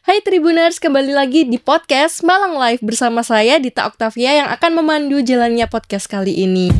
Hai Tribuners, kembali lagi di podcast Malang Live bersama saya Dita Oktavia yang akan memandu jalannya podcast kali ini.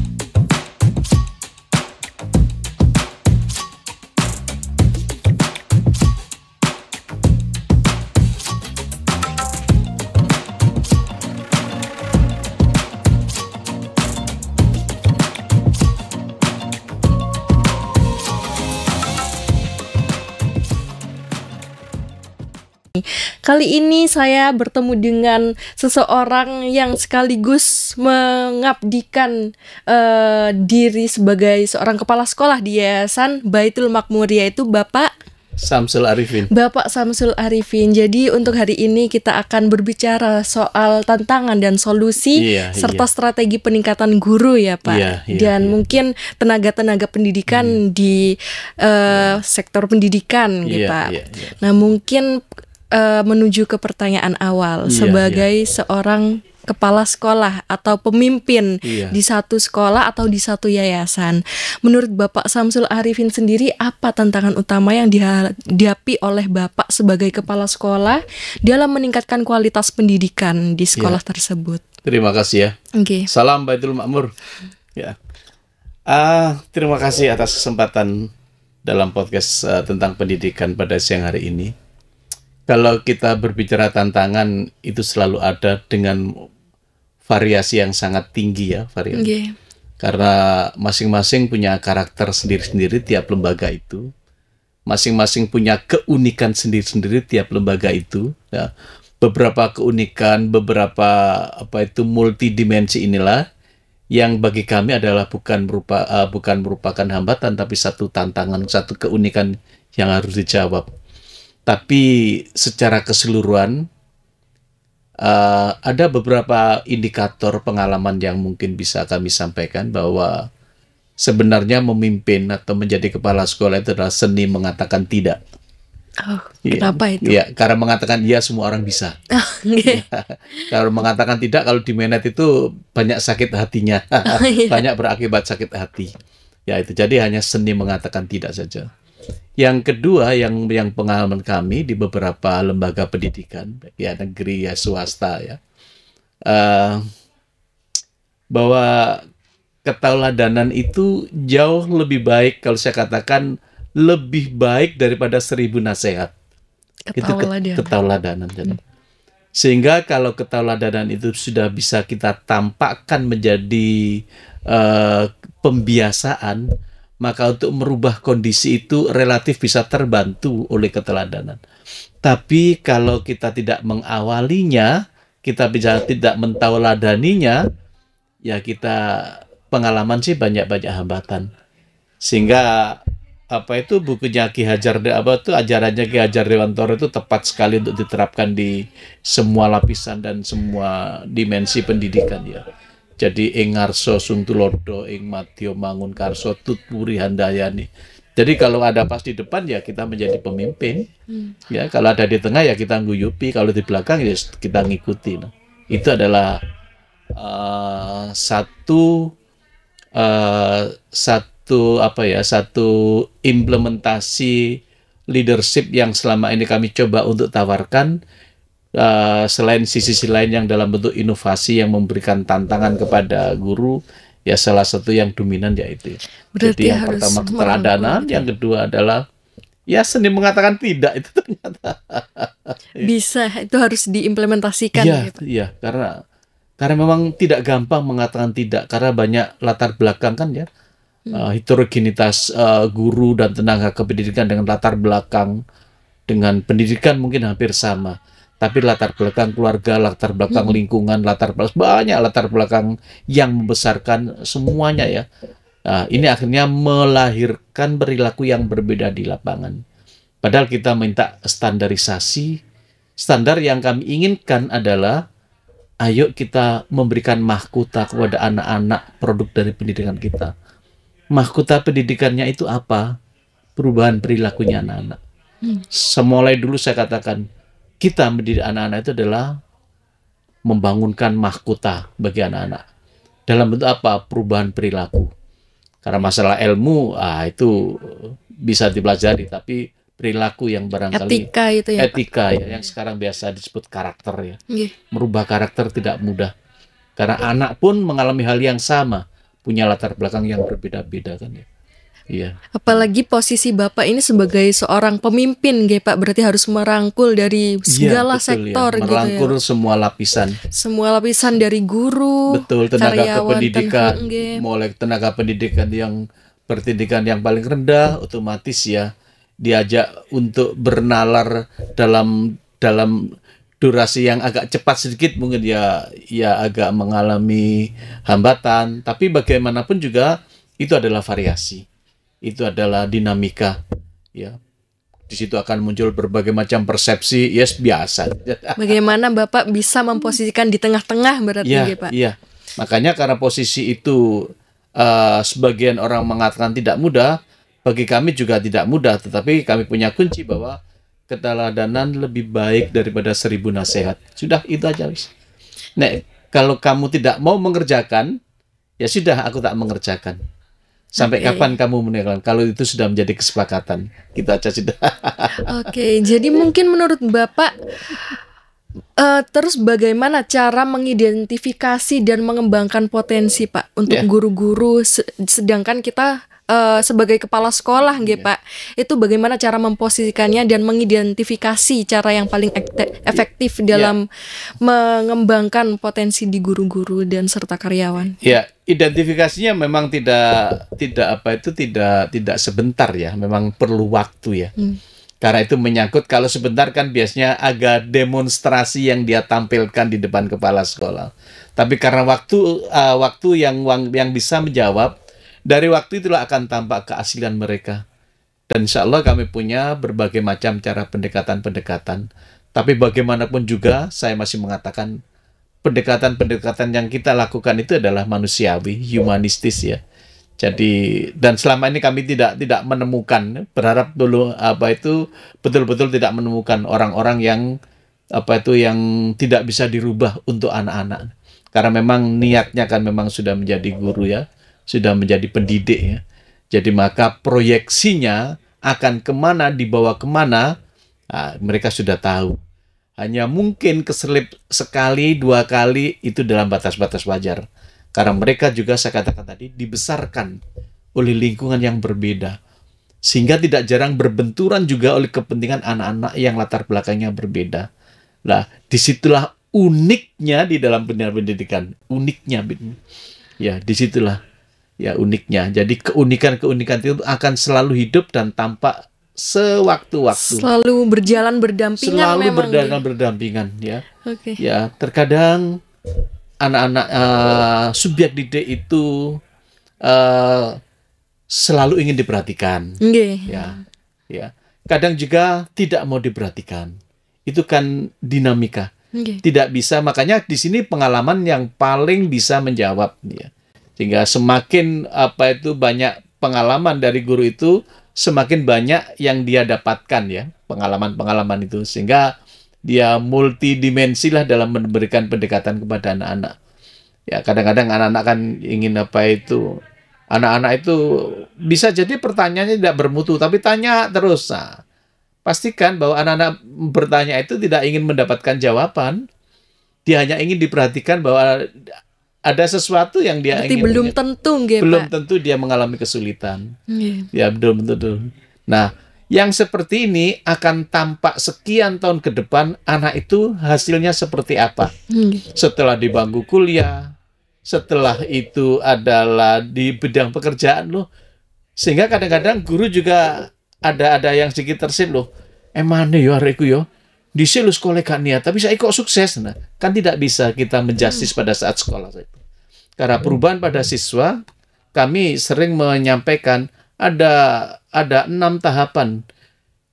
Kali ini saya bertemu dengan seseorang yang sekaligus mengabdikan uh, diri sebagai seorang kepala sekolah di Yayasan Baitul Makmur yaitu Bapak Samsul Arifin. Bapak Samsul Arifin. Jadi untuk hari ini kita akan berbicara soal tantangan dan solusi iya, iya. serta iya. strategi peningkatan guru ya Pak. Iya, iya, dan iya. mungkin tenaga-tenaga pendidikan hmm. di uh, sektor pendidikan iya, gitu iya, Pak. Iya, iya. Nah mungkin uh, menuju ke pertanyaan awal yeah, sebagai yeah. seorang kepala sekolah atau pemimpin iya. di satu sekolah atau di satu yayasan. Menurut Bapak Samsul Arifin sendiri apa tantangan utama yang dihadapi oleh Bapak sebagai kepala sekolah dalam meningkatkan kualitas pendidikan di iya. sekolah iya. tersebut? Terima kasih ya. Okay. Salam Baitul Makmur. Ya. Ah, terima kasih atas kesempatan dalam podcast uh, tentang pendidikan pada siang hari ini kalau kita berbicara tantangan itu selalu ada dengan variasi yang sangat tinggi ya variasi. Iya. Yeah. Karena masing-masing punya karakter sendiri-sendiri tiap lembaga itu. Masing-masing punya keunikan sendiri-sendiri tiap lembaga itu. Ya. Beberapa keunikan, beberapa apa itu multidimensi inilah yang bagi kami adalah bukan berupa uh, bukan merupakan hambatan tapi satu tantangan, satu keunikan yang harus dijawab tapi secara keseluruhan uh, ada beberapa indikator pengalaman yang mungkin bisa kami sampaikan bahwa sebenarnya memimpin atau menjadi kepala sekolah itu adalah seni mengatakan tidak. Oh, ya, kenapa itu? Ya, karena mengatakan iya semua orang bisa. Oh, ya, kalau mengatakan tidak, kalau di menet itu banyak sakit hatinya, oh, iya. banyak berakibat sakit hati. Ya itu jadi hanya seni mengatakan tidak saja. Yang kedua yang yang pengalaman kami di beberapa lembaga pendidikan ya negeri ya swasta ya uh, bahwa ketauladanan itu jauh lebih baik kalau saya katakan lebih baik daripada seribu nasihat. Itu ketauladanan. Hmm. Sehingga kalau ketauladanan itu sudah bisa kita tampakkan menjadi uh, pembiasaan, maka untuk merubah kondisi itu relatif bisa terbantu oleh keteladanan. Tapi kalau kita tidak mengawalinya, kita bisa tidak mentauladaninya, ya kita pengalaman sih banyak-banyak hambatan. Sehingga apa itu bukunya Ki Hajar de apa itu ajarannya Ki Hajar Dewantoro itu tepat sekali untuk diterapkan di semua lapisan dan semua dimensi pendidikan ya. Jadi ing ngarsa suntulodo ing matio mangun karso tutpuri handayani. Jadi kalau ada pas di depan ya kita menjadi pemimpin. Hmm. Ya, kalau ada di tengah ya kita nguyupi, kalau di belakang ya kita ngikuti. Nah, itu adalah uh, satu uh, satu apa ya, satu implementasi leadership yang selama ini kami coba untuk tawarkan uh, selain sisi-sisi lain yang dalam bentuk inovasi yang memberikan tantangan kepada guru ya salah satu yang dominan yaitu ya. Berarti jadi yang pertama keteradanan yang kedua adalah ya seni mengatakan tidak itu ternyata bisa itu harus diimplementasikan ya, ya karena karena memang tidak gampang mengatakan tidak karena banyak latar belakang kan ya hmm. uh, heterogenitas uh, guru dan tenaga kependidikan dengan latar belakang dengan pendidikan mungkin hampir sama tapi latar belakang keluarga, latar belakang hmm. lingkungan, latar belakang banyak latar belakang yang membesarkan semuanya ya. Nah, ini akhirnya melahirkan perilaku yang berbeda di lapangan. Padahal kita minta standarisasi, standar yang kami inginkan adalah ayo kita memberikan mahkota kepada anak-anak produk dari pendidikan kita. Mahkota pendidikannya itu apa? Perubahan perilakunya anak-anak. Hmm. Semulai dulu saya katakan, kita mendidik anak-anak itu adalah membangunkan mahkota bagi anak-anak. Dalam bentuk apa? Perubahan perilaku. Karena masalah ilmu, ah itu bisa dipelajari, tapi perilaku yang barangkali etika itu ya etika ya yang sekarang biasa disebut karakter ya yeah. merubah karakter tidak mudah karena anak pun mengalami hal yang sama punya latar belakang yang berbeda-beda kan ya Iya. Apalagi posisi Bapak ini sebagai seorang pemimpin, gitu Pak, berarti harus merangkul dari iya, segala iya, betul, sektor gitu ya. Merangkul gitu ya. semua lapisan. Semua lapisan dari guru, betul, tenaga pendidikan, mulai tenaga pendidikan yang pendidikan yang paling rendah otomatis ya diajak untuk bernalar dalam dalam durasi yang agak cepat sedikit mungkin ya ya agak mengalami hambatan tapi bagaimanapun juga itu adalah variasi itu adalah dinamika ya di situ akan muncul berbagai macam persepsi yes biasa bagaimana bapak bisa memposisikan di tengah-tengah berarti ya, ya pak iya makanya karena posisi itu uh, sebagian orang mengatakan tidak mudah bagi kami juga tidak mudah tetapi kami punya kunci bahwa keteladanan lebih baik daripada seribu nasihat sudah itu aja wis nek kalau kamu tidak mau mengerjakan ya sudah aku tak mengerjakan Sampai okay. kapan kamu menolak? Kalau itu sudah menjadi kesepakatan, kita aja sudah. Oke, okay, jadi mungkin menurut Bapak uh, terus bagaimana cara mengidentifikasi dan mengembangkan potensi Pak untuk ya. guru-guru yeah. Guru -guru, sedangkan kita uh, sebagai kepala sekolah gitu iya. yeah. Pak. Itu bagaimana cara memposisikannya dan mengidentifikasi cara yang paling iya. efektif iya. dalam yeah. mengembangkan potensi di guru-guru dan serta karyawan. Ya, yeah. identifikasinya memang tidak tidak apa itu tidak tidak sebentar ya, memang perlu waktu ya. Hmm. Karena itu menyangkut kalau sebentar kan biasanya agak demonstrasi yang dia tampilkan di depan kepala sekolah. Tapi karena waktu uh, waktu yang yang bisa menjawab dari waktu itulah akan tampak keaslian mereka. Dan insya Allah kami punya berbagai macam cara pendekatan-pendekatan. Tapi bagaimanapun juga saya masih mengatakan pendekatan-pendekatan yang kita lakukan itu adalah manusiawi, humanistis ya. Jadi dan selama ini kami tidak tidak menemukan berharap dulu apa itu betul-betul tidak menemukan orang-orang yang apa itu yang tidak bisa dirubah untuk anak-anak. Karena memang niatnya kan memang sudah menjadi guru ya sudah menjadi pendidik ya. Jadi maka proyeksinya akan kemana, dibawa kemana, nah, mereka sudah tahu. Hanya mungkin keselip sekali, dua kali itu dalam batas-batas wajar. Karena mereka juga saya katakan tadi dibesarkan oleh lingkungan yang berbeda. Sehingga tidak jarang berbenturan juga oleh kepentingan anak-anak yang latar belakangnya berbeda. Nah, disitulah uniknya di dalam pendidikan. Uniknya. Ya, disitulah ya uniknya. Jadi keunikan-keunikan itu akan selalu hidup dan tampak sewaktu-waktu. Selalu berjalan berdampingan. Selalu memang berjalan berdampingan ya. Oke. Okay. Ya terkadang anak-anak uh, subjek didik itu uh, selalu ingin diperhatikan. Okay. Ya, ya. Kadang juga tidak mau diperhatikan. Itu kan dinamika. Okay. Tidak bisa. Makanya di sini pengalaman yang paling bisa menjawab. Ya sehingga semakin apa itu banyak pengalaman dari guru itu, semakin banyak yang dia dapatkan ya, pengalaman-pengalaman itu. Sehingga dia multidimensi lah dalam memberikan pendekatan kepada anak-anak. Ya, kadang-kadang anak-anak kan ingin apa itu anak-anak itu bisa jadi pertanyaannya tidak bermutu, tapi tanya terus. Nah, pastikan bahwa anak-anak bertanya itu tidak ingin mendapatkan jawaban. Dia hanya ingin diperhatikan bahwa ada sesuatu yang dia ingin belum ingin. tentu gak, belum Pak. tentu dia mengalami kesulitan nge. ya betul betul nah yang seperti ini akan tampak sekian tahun ke depan anak itu hasilnya seperti apa mm. setelah di bangku kuliah setelah itu adalah di bidang pekerjaan loh sehingga kadang-kadang guru juga ada ada yang sedikit tersin loh emane yo yo di situ sekolah kan niat, tapi saya kok sukses. Nah, kan tidak bisa kita menjustis hmm. pada saat sekolah. Karena perubahan pada siswa, kami sering menyampaikan ada ada enam tahapan.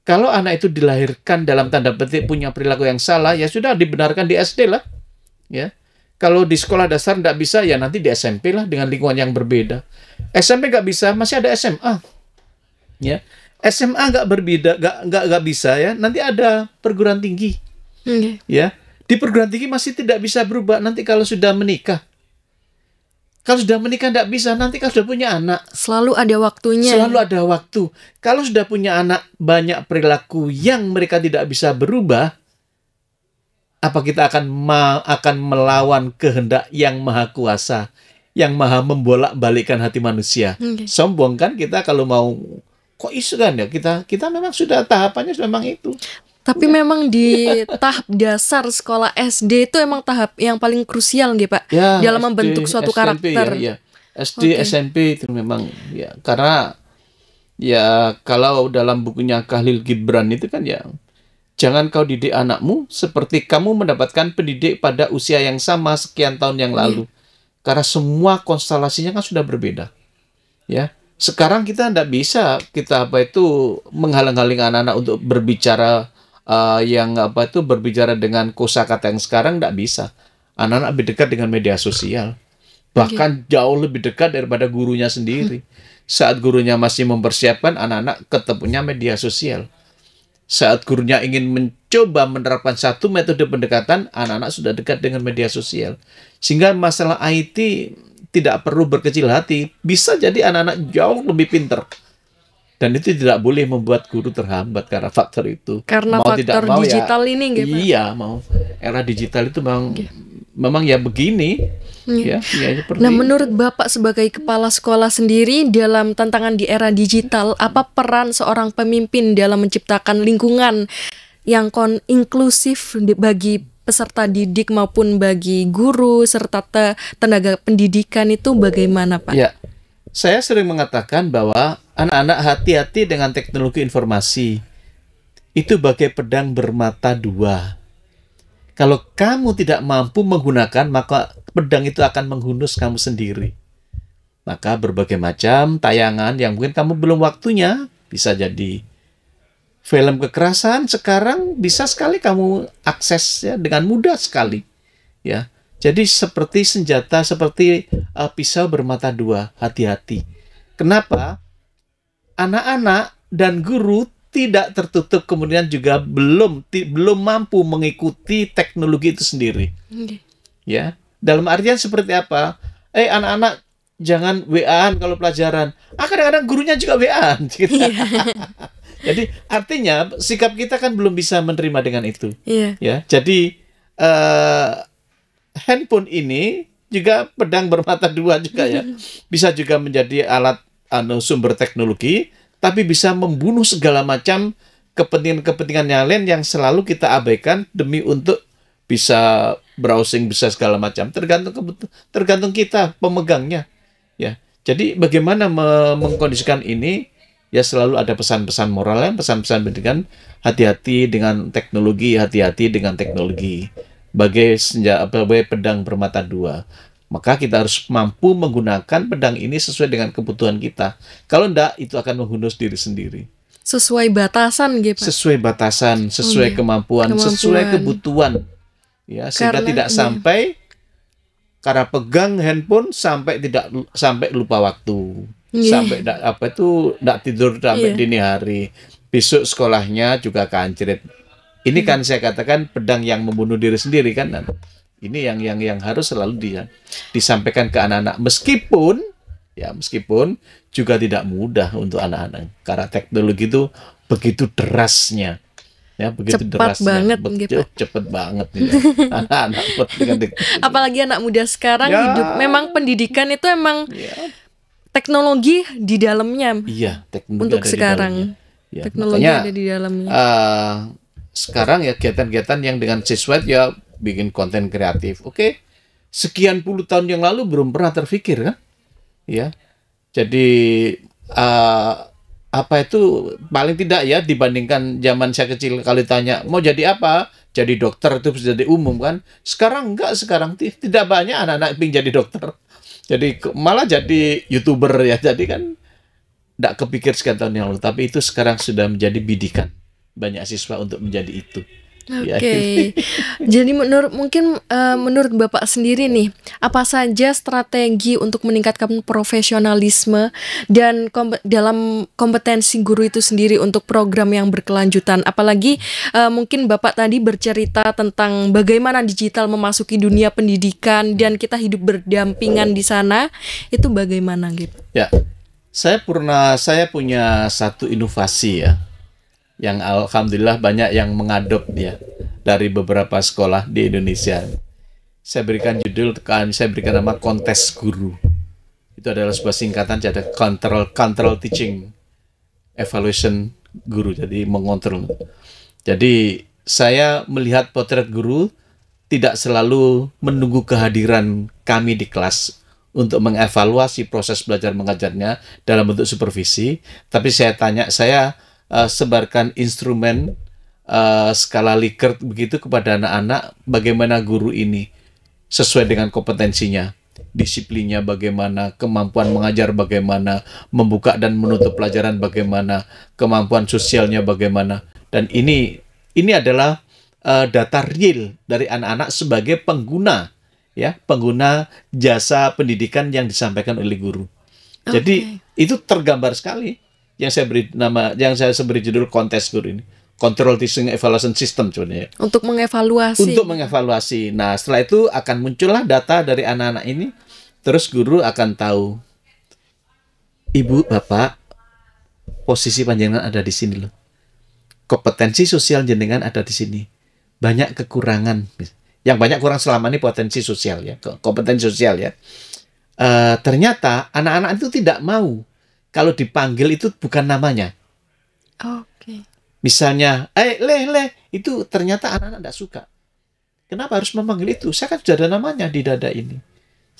Kalau anak itu dilahirkan dalam tanda petik punya perilaku yang salah, ya sudah dibenarkan di SD lah. Ya. Kalau di sekolah dasar tidak bisa, ya nanti di SMP lah dengan lingkungan yang berbeda. SMP nggak bisa, masih ada SMA. Ya SMA nggak berbeda, nggak nggak bisa ya. Nanti ada perguruan tinggi, okay. ya. Di perguruan tinggi masih tidak bisa berubah. Nanti kalau sudah menikah, kalau sudah menikah tidak bisa. Nanti kalau sudah punya anak, selalu ada waktunya. Ya. Selalu ada waktu. Kalau sudah punya anak, banyak perilaku yang mereka tidak bisa berubah. Apa kita akan ma akan melawan kehendak yang maha kuasa? yang maha membolak balikan hati manusia. Okay. Sombong kan kita kalau mau Kok kan ya kita kita memang sudah tahapannya memang itu tapi Udah. Ya. memang di tahap dasar sekolah SD itu emang tahap yang paling krusial nih Pak ya, dalam SD, membentuk suatu SMP, karakter. Ya, ya. SD okay. SMP itu memang ya karena ya kalau dalam bukunya Khalil Gibran itu kan ya jangan kau didik anakmu seperti kamu mendapatkan pendidik pada usia yang sama sekian tahun yang lalu. Ya. Karena semua konstelasinya kan sudah berbeda. Ya sekarang kita tidak bisa kita apa itu menghalang-halangi anak-anak untuk berbicara uh, yang apa itu berbicara dengan kosakata yang sekarang tidak bisa. Anak-anak lebih dekat dengan media sosial, bahkan okay. jauh lebih dekat daripada gurunya sendiri. Hmm. Saat gurunya masih mempersiapkan anak-anak ketemunya media sosial. Saat gurunya ingin mencoba menerapkan satu metode pendekatan, anak-anak sudah dekat dengan media sosial. Sehingga masalah IT tidak perlu berkecil hati. Bisa jadi anak-anak jauh lebih pinter. Dan itu tidak boleh membuat guru terhambat karena faktor itu. Karena mau faktor tidak mau ya, digital ya, ini, gitu. Iya, mau era digital itu memang okay. memang ya begini. Ya, ya, ya nah, menurut Bapak sebagai kepala sekolah sendiri dalam tantangan di era digital, apa peran seorang pemimpin dalam menciptakan lingkungan yang kon inklusif bagi peserta didik maupun bagi guru serta te tenaga pendidikan itu bagaimana Pak? Ya, saya sering mengatakan bahwa anak-anak hati-hati dengan teknologi informasi. Itu bagai pedang bermata dua. Kalau kamu tidak mampu menggunakan, maka pedang itu akan menghunus kamu sendiri. Maka berbagai macam tayangan yang mungkin kamu belum waktunya bisa jadi film kekerasan sekarang bisa sekali kamu akses ya dengan mudah sekali ya jadi seperti senjata seperti uh, pisau bermata dua hati-hati kenapa anak-anak dan guru tidak tertutup kemudian juga belum ti, belum mampu mengikuti teknologi itu sendiri ya dalam artian seperti apa eh anak-anak jangan waan kalau pelajaran ah kadang-kadang gurunya juga waan gitu yeah. Jadi artinya sikap kita kan belum bisa menerima dengan itu. Iya. Ya. Jadi uh, handphone ini juga pedang bermata dua juga ya. Bisa juga menjadi alat anu sumber teknologi, tapi bisa membunuh segala macam kepentingan-kepentingan yang lain yang selalu kita abaikan demi untuk bisa browsing bisa segala macam tergantung tergantung kita pemegangnya ya jadi bagaimana mengkondisikan ini ya selalu ada pesan-pesan moral yang pesan-pesan pendidikan, hati-hati dengan teknologi, hati-hati dengan teknologi. Bagai senjata, bagai pedang bermata dua. Maka kita harus mampu menggunakan pedang ini sesuai dengan kebutuhan kita. Kalau enggak, itu akan menghunus diri sendiri. Sesuai batasan, gitu. Sesuai batasan, sesuai oh, iya. kemampuan, kemampuan, sesuai kebutuhan. Ya, sehingga Karena, tidak iya. sampai karena pegang handphone sampai tidak sampai lupa waktu yeah. sampai da, apa itu tidak tidur sampai yeah. dini hari besok sekolahnya juga kancret ini hmm. kan saya katakan pedang yang membunuh diri sendiri kan ini yang yang yang harus selalu dia disampaikan ke anak-anak meskipun ya meskipun juga tidak mudah untuk anak-anak karena teknologi itu begitu derasnya ya begitu cepat derasnya banget, Be gitu. cepet banget ya. anak-anak apalagi anak muda sekarang ya. hidup memang pendidikan itu emang ya teknologi di dalamnya. Iya, teknologi untuk ada sekarang. Di Ya, iya, teknologi makanya, ada di dalamnya. Uh, sekarang ya kegiatan-kegiatan yang dengan sesuai ya bikin konten kreatif. Oke. Okay? Sekian puluh tahun yang lalu belum pernah terpikir kan? Ya. Jadi uh, apa itu paling tidak ya dibandingkan zaman saya kecil kali tanya mau jadi apa? Jadi dokter itu bisa jadi umum kan? Sekarang enggak, sekarang tidak banyak anak-anak ingin jadi dokter jadi malah jadi youtuber ya jadi kan tidak kepikir sekian tahun yang lalu tapi itu sekarang sudah menjadi bidikan banyak siswa untuk menjadi itu Iya. Oke. Okay. Jadi menurut mungkin uh, menurut Bapak sendiri nih, apa saja strategi untuk meningkatkan profesionalisme dan kom dalam kompetensi guru itu sendiri untuk program yang berkelanjutan? Apalagi uh, mungkin Bapak tadi bercerita tentang bagaimana digital memasuki dunia pendidikan dan kita hidup berdampingan di sana, itu bagaimana gitu? Ya. Saya pernah saya punya satu inovasi ya yang alhamdulillah banyak yang mengadop ya dari beberapa sekolah di Indonesia. Saya berikan judul, kan, saya berikan nama kontes guru. Itu adalah sebuah singkatan jadi control control teaching evaluation guru jadi mengontrol. Jadi saya melihat potret guru tidak selalu menunggu kehadiran kami di kelas untuk mengevaluasi proses belajar mengajarnya dalam bentuk supervisi, tapi saya tanya saya uh, sebarkan instrumen uh, skala Likert begitu kepada anak-anak bagaimana guru ini sesuai dengan kompetensinya disiplinnya bagaimana, kemampuan mengajar bagaimana, membuka dan menutup pelajaran bagaimana, kemampuan sosialnya bagaimana. Dan ini ini adalah uh, data real dari anak-anak sebagai pengguna ya, pengguna jasa pendidikan yang disampaikan oleh guru. Okay. Jadi itu tergambar sekali yang saya beri nama yang saya beri judul kontes guru ini control testing evaluation system sebenarnya untuk mengevaluasi untuk mengevaluasi nah setelah itu akan muncullah data dari anak-anak ini terus guru akan tahu ibu bapak posisi panjenengan ada di sini loh kompetensi sosial jenengan ada di sini banyak kekurangan yang banyak kurang selama ini potensi sosial ya kompetensi sosial ya e, ternyata anak-anak itu tidak mau kalau dipanggil itu bukan namanya. Oke. Okay. Misalnya, eh leh leh, itu ternyata anak-anak tidak suka. Kenapa harus memanggil itu? Saya kan sudah ada namanya di dada ini.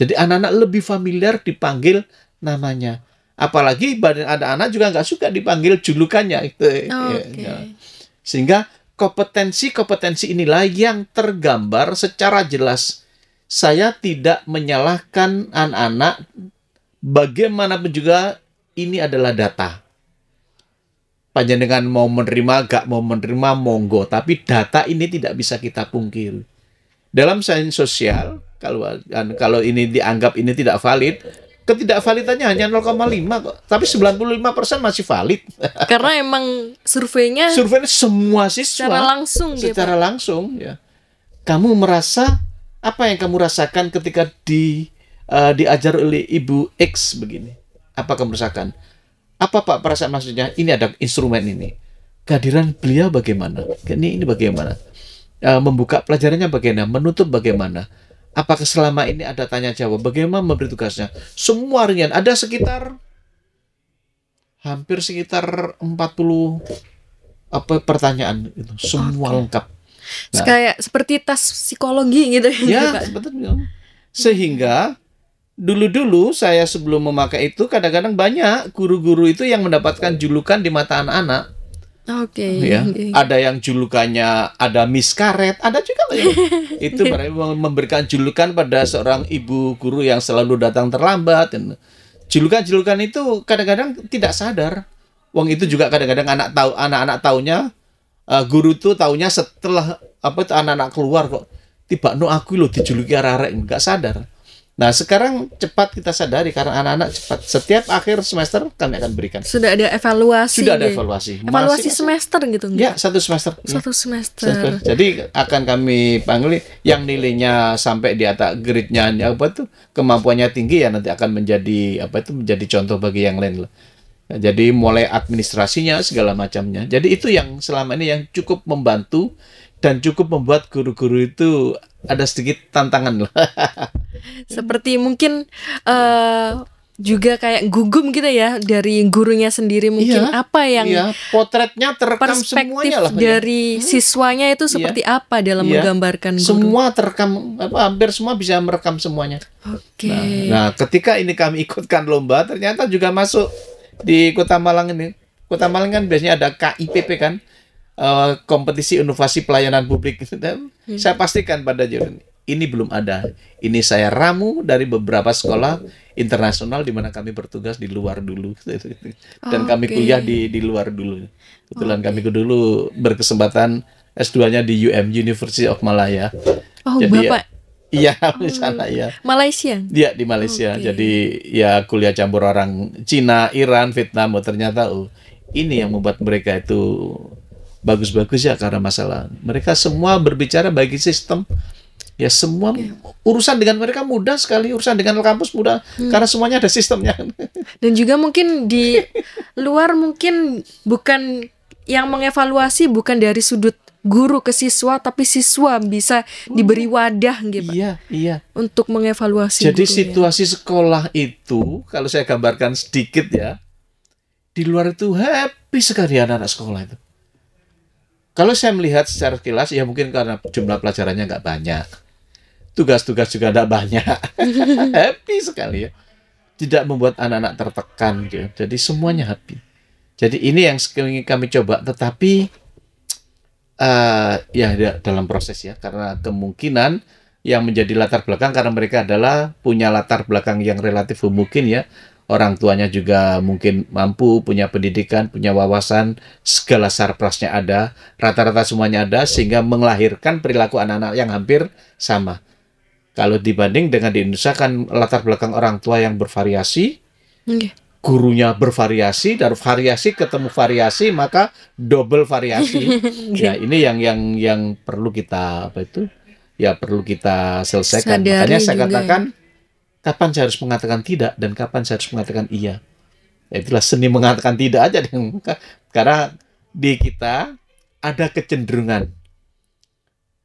Jadi anak-anak lebih familiar dipanggil namanya. Apalagi ada anak juga nggak suka dipanggil julukannya. Itu, okay. ya. ya. Sehingga kompetensi-kompetensi inilah yang tergambar secara jelas. Saya tidak menyalahkan anak-anak bagaimanapun juga ini adalah data. Panjenengan mau menerima, gak mau menerima, monggo. Tapi data ini tidak bisa kita pungkiri. Dalam sains sosial, kalau kalau ini dianggap ini tidak valid, ketidakvalidannya hanya 0,5 kok. Tapi 95% masih valid. Karena emang surveinya surveinya semua siswa secara langsung secara dia, langsung ya. Kamu merasa apa yang kamu rasakan ketika di uh, diajar oleh ibu X begini? apa kemerusakan? Apa Pak perasaan maksudnya? Ini ada instrumen ini. Kehadiran beliau bagaimana? Ini ini bagaimana? E, membuka pelajarannya bagaimana? Menutup bagaimana? Apakah selama ini ada tanya jawab? Bagaimana memberi tugasnya? Semua ringan. Ada sekitar hampir sekitar 40 apa pertanyaan itu semua okay. lengkap. Nah, kayak seperti tes psikologi gitu ya, ya Pak. Sehingga dulu-dulu saya sebelum memakai itu kadang-kadang banyak guru-guru itu yang mendapatkan julukan di mata anak-anak. Oke. Okay. Ya, ada yang julukannya ada Miss Karet, ada juga yang itu berarti memberikan julukan pada seorang ibu guru yang selalu datang terlambat. Julukan-julukan itu kadang-kadang tidak sadar. Wong itu juga kadang-kadang anak tahu anak-anak taunya uh, guru tuh taunya setelah apa itu anak-anak keluar kok tiba no aku lo dijuluki arek enggak nggak sadar. Nah, sekarang cepat kita sadari karena anak-anak cepat. Setiap akhir semester kami akan berikan. Sudah ada evaluasi. Sudah ada evaluasi. Ya? evaluasi masih, semester gitu enggak? Ya, satu semester. Satu semester. semester. Jadi akan kami panggil yang nilainya sampai di atas grade-nya ya, apa itu kemampuannya tinggi ya nanti akan menjadi apa itu menjadi contoh bagi yang lain lah. jadi mulai administrasinya segala macamnya. Jadi itu yang selama ini yang cukup membantu dan cukup membuat guru-guru itu ada sedikit tantangan lah. Seperti mungkin uh, juga kayak gugum gitu ya dari gurunya sendiri mungkin iya, apa yang iya, potretnya terekam semuanya lah ya. dari ya. siswanya itu iya. seperti iya, apa dalam iya, menggambarkan guru. semua terekam apa, hampir semua bisa merekam semuanya. Oke. Okay. Nah, nah, ketika ini kami ikutkan lomba ternyata juga masuk di Kota Malang ini. Kota Malang kan biasanya ada KIPP kan Eh, kompetisi inovasi pelayanan publik. Dan hmm. saya pastikan pada juri ini belum ada. Ini saya ramu dari beberapa sekolah internasional di mana kami bertugas di luar dulu dan oh, kami kuliah di di luar dulu. Kebetulan okay. kami dulu berkesempatan S2-nya di UM University of Malaya. Oh, Jadi, Bapak Iya, oh. di sana ya. Malaysia. Iya, di Malaysia. Okay. Jadi ya kuliah campur orang Cina, Iran, Vietnam. Oh, ternyata oh, ini yang membuat mereka itu bagus-bagus ya karena masalah. Mereka semua berbicara bagi sistem. Ya semua iya. urusan dengan mereka mudah sekali, urusan dengan kampus mudah hmm. karena semuanya ada sistemnya. Dan juga mungkin di luar mungkin bukan yang mengevaluasi bukan dari sudut guru ke siswa tapi siswa bisa diberi hmm. wadah gitu. Iya, iya. Untuk mengevaluasi. Jadi guru, ya. situasi ya. sekolah itu kalau saya gambarkan sedikit ya, di luar itu happy sekali anak-anak sekolah itu. Kalau saya melihat secara kilas, ya mungkin karena jumlah pelajarannya nggak banyak. Tugas-tugas juga nggak banyak. happy sekali ya. Tidak membuat anak-anak tertekan. Gitu. Ya. Jadi semuanya happy. Jadi ini yang sekarang kami coba. Tetapi uh, ya dalam proses ya. Karena kemungkinan yang menjadi latar belakang karena mereka adalah punya latar belakang yang relatif mungkin ya orang tuanya juga mungkin mampu, punya pendidikan, punya wawasan, segala sarprasnya ada, rata-rata semuanya ada, ya. sehingga melahirkan perilaku anak-anak yang hampir sama. Kalau dibanding dengan di Indonesia kan latar belakang orang tua yang bervariasi, iya. gurunya bervariasi, dari variasi ketemu variasi maka double variasi. ya ini yang yang yang perlu kita apa itu? Ya perlu kita selesaikan. Sadari Makanya saya katakan. Ya Kapan saya harus mengatakan tidak dan kapan saya harus mengatakan iya? Ya, itulah seni mengatakan tidak aja karena di kita ada kecenderungan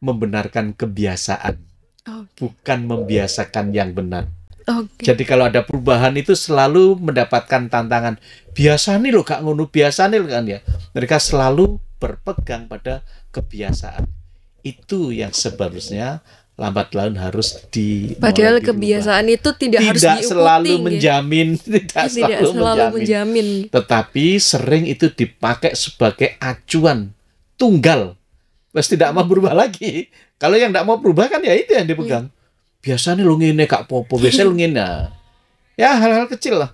membenarkan kebiasaan, okay. bukan membiasakan yang benar. Okay. Jadi kalau ada perubahan itu selalu mendapatkan tantangan. Biasa nih loh Kak Ngunu, biasa nih loh kan ya. Mereka selalu berpegang pada kebiasaan. Itu yang seharusnya lambat laun harus di padahal kebiasaan itu tidak, tidak harus diikuti, selalu ya. menjamin ya? tidak, selalu tidak selalu, selalu menjamin. menjamin tetapi sering itu dipakai sebagai acuan tunggal terus tidak mau berubah lagi kalau yang tidak mau berubah kan ya itu yang dipegang ya. biasanya lu ngene kak popo biasanya lu ngene ya hal-hal kecil lah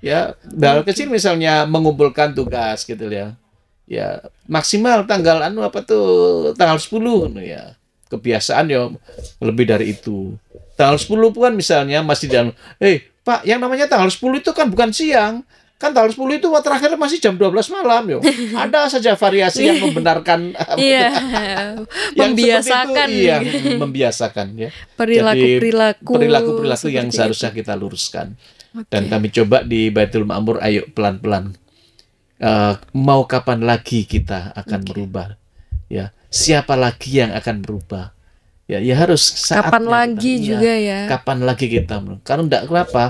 ya hal hal kecil misalnya mengumpulkan tugas gitu ya ya maksimal tanggal anu apa tuh tanggal 10 anu ya kebiasaan yo ya lebih dari itu. Tanggal 10 kan misalnya masih dalam, eh Pak, yang namanya tanggal 10 itu kan bukan siang. Kan tanggal 10 itu terakhir masih jam 12 malam yo. Ada saja variasi yang iya. membenarkan iya. yang membiasakan itu, iya, membiasakan ya. Perilaku-perilaku perilaku-perilaku yang seharusnya kita luruskan. Okay. Dan kami coba di Baitul Ma'mur ayo pelan-pelan. Uh, mau kapan lagi kita akan okay. merubah ya siapa lagi yang akan berubah? Ya, ya harus saatnya kapan lagi kita, juga ya. Kapan lagi kita? Karena tidak kenapa?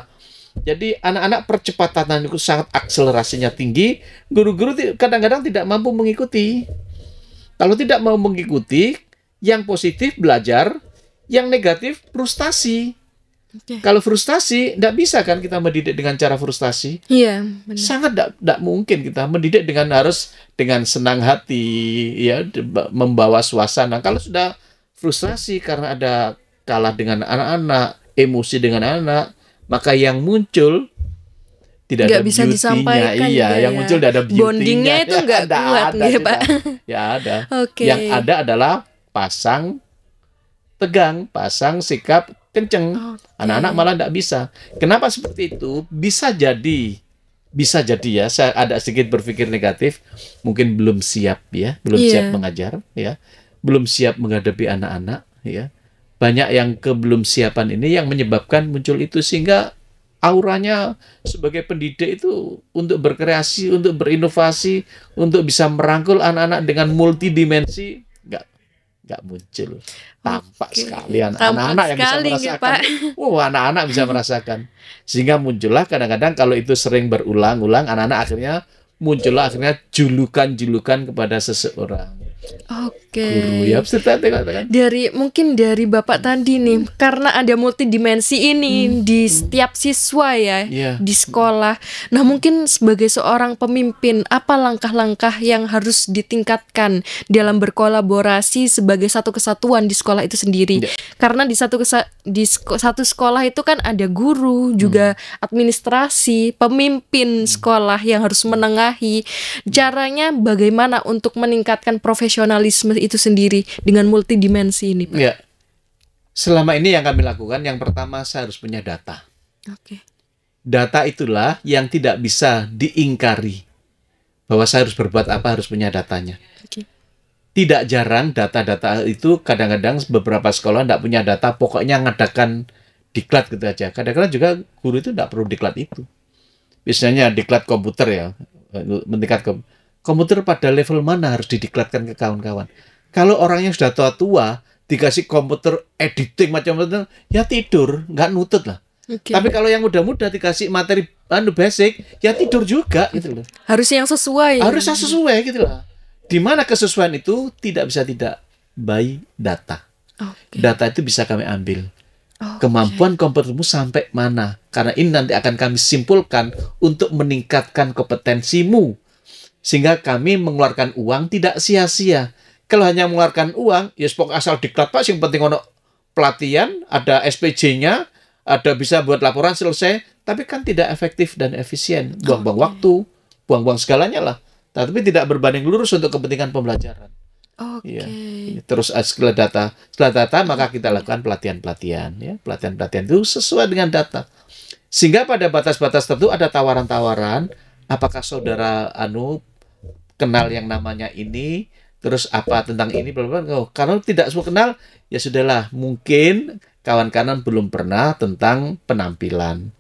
Jadi anak-anak percepatan itu sangat akselerasinya tinggi, guru-guru kadang-kadang tidak mampu mengikuti. Kalau tidak mau mengikuti, yang positif belajar, yang negatif frustasi. Okay. Kalau frustasi, tidak bisa kan kita mendidik dengan cara frustasi? Iya, Yeah, Sangat tidak mungkin kita mendidik dengan harus dengan senang hati, ya membawa suasana. Kalau sudah frustasi karena ada kalah dengan anak-anak, emosi dengan anak, maka yang muncul tidak ada bisa disampaikan iya ya, yang muncul tidak ada beauty bondingnya itu nggak ya, kuat ada, ya pak ya ada okay. yang ada adalah pasang tegang pasang sikap kenceng. Oh, anak-anak malah tidak bisa. Kenapa seperti itu? Bisa jadi bisa jadi ya saya ada sedikit berpikir negatif mungkin belum siap ya belum yeah. siap mengajar ya belum siap menghadapi anak-anak ya banyak yang kebelum siapan ini yang menyebabkan muncul itu sehingga auranya sebagai pendidik itu untuk berkreasi, untuk berinovasi, untuk bisa merangkul anak-anak dengan multidimensi nggak muncul tampak okay. sekali anak-anak yang bisa merasakan wow oh, anak-anak bisa merasakan sehingga muncullah kadang-kadang kalau itu sering berulang-ulang anak-anak akhirnya muncullah akhirnya julukan-julukan kepada seseorang Oke. Okay. Guru ya, ya, kan? Dari mungkin dari Bapak tadi nih, karena ada multidimensi ini hmm. di setiap siswa ya yeah. di sekolah. Nah, mungkin sebagai seorang pemimpin, apa langkah-langkah yang harus ditingkatkan dalam berkolaborasi sebagai satu kesatuan di sekolah itu sendiri? Yeah. Karena di satu kesa di satu sekolah itu kan ada guru, juga hmm. administrasi, pemimpin hmm. sekolah yang harus menengahi. Caranya bagaimana untuk meningkatkan profesi profesionalisme itu sendiri dengan multidimensi ini Pak? Ya. Selama ini yang kami lakukan yang pertama saya harus punya data. Oke. Data itulah yang tidak bisa diingkari bahwa saya harus berbuat apa harus punya datanya. Oke. Tidak jarang data-data itu kadang-kadang beberapa sekolah tidak punya data pokoknya ngadakan diklat gitu aja. Kadang-kadang juga guru itu tidak perlu diklat itu. Biasanya diklat komputer ya, meningkat komputer komputer pada level mana harus didiklatkan ke kawan-kawan. Kalau orang yang sudah tua-tua, dikasih komputer editing macam-macam, ya tidur, nggak nutut lah. Okay. Tapi kalau yang muda-muda dikasih materi anu basic, ya tidur juga gitu loh. Harusnya yang sesuai. Harus yang sesuai gitu loh. Di mana kesesuaian itu tidak bisa tidak by data. Okay. Data itu bisa kami ambil. Okay. Kemampuan komputermu sampai mana? Karena ini nanti akan kami simpulkan untuk meningkatkan kompetensimu sehingga kami mengeluarkan uang tidak sia-sia. Kalau hanya mengeluarkan uang, ya sepok asal diklat Pak, yang penting ono pelatihan, ada SPJ-nya, ada bisa buat laporan selesai, tapi kan tidak efektif dan efisien. Buang-buang okay. waktu, buang-buang segalanya lah. Tapi tidak berbanding lurus untuk kepentingan pembelajaran. Oke. Okay. Ya. Terus setelah data, setelah data maka kita lakukan pelatihan-pelatihan ya. Pelatihan-pelatihan itu sesuai dengan data. Sehingga pada batas-batas tertentu ada tawaran-tawaran apakah saudara anu kenal yang namanya ini terus apa tentang ini bla bla oh, kalau tidak semua kenal ya sudahlah mungkin kawan kanan belum pernah tentang penampilan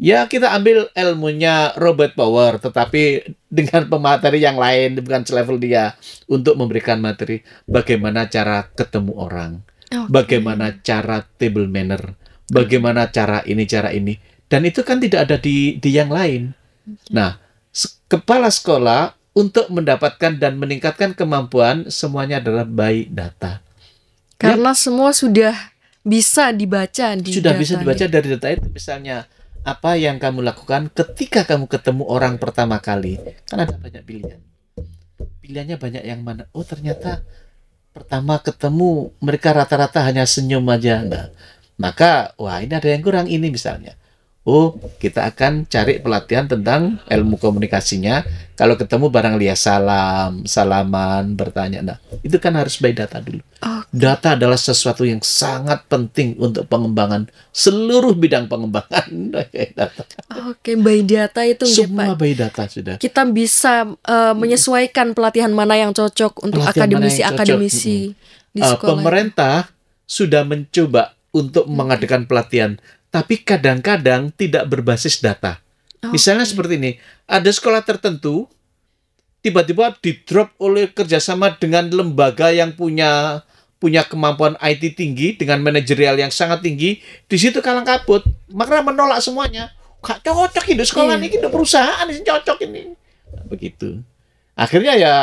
ya kita ambil ilmunya Robert Power tetapi dengan pemateri yang lain bukan selevel dia untuk memberikan materi bagaimana cara ketemu orang okay. bagaimana cara table manner bagaimana cara ini cara ini dan itu kan tidak ada di di yang lain okay. nah kepala sekolah untuk mendapatkan dan meningkatkan kemampuan semuanya adalah by data. Karena ya. semua sudah bisa dibaca di Sudah bisa dibaca dari data itu misalnya apa yang kamu lakukan ketika kamu ketemu orang pertama kali. Kan ada banyak pilihan. Pilihannya banyak yang mana? Oh, ternyata pertama ketemu mereka rata-rata hanya senyum aja. Nah, maka wah ini ada yang kurang ini misalnya oh kita akan cari pelatihan tentang ilmu komunikasinya kalau ketemu barang lihat salam salaman bertanya nah itu kan harus by data dulu data adalah sesuatu yang sangat penting untuk pengembangan seluruh bidang pengembangan data oke okay, by data itu ya, semua ya, Pak. by data sudah kita bisa uh, menyesuaikan pelatihan mana yang cocok untuk akademisi akademisi akademisi hmm. di eh, sekolah uh, pemerintah sudah mencoba untuk mengadakan pelatihan tapi kadang-kadang tidak berbasis data. Okay. Oh, Misalnya seperti ini, ada sekolah tertentu tiba-tiba di drop oleh kerjasama dengan lembaga yang punya punya kemampuan IT tinggi dengan manajerial yang sangat tinggi di situ kalang kabut maka menolak semuanya gak cocok hidup sekolah yeah. ini hidup perusahaan ini cocok ini nah, begitu akhirnya ya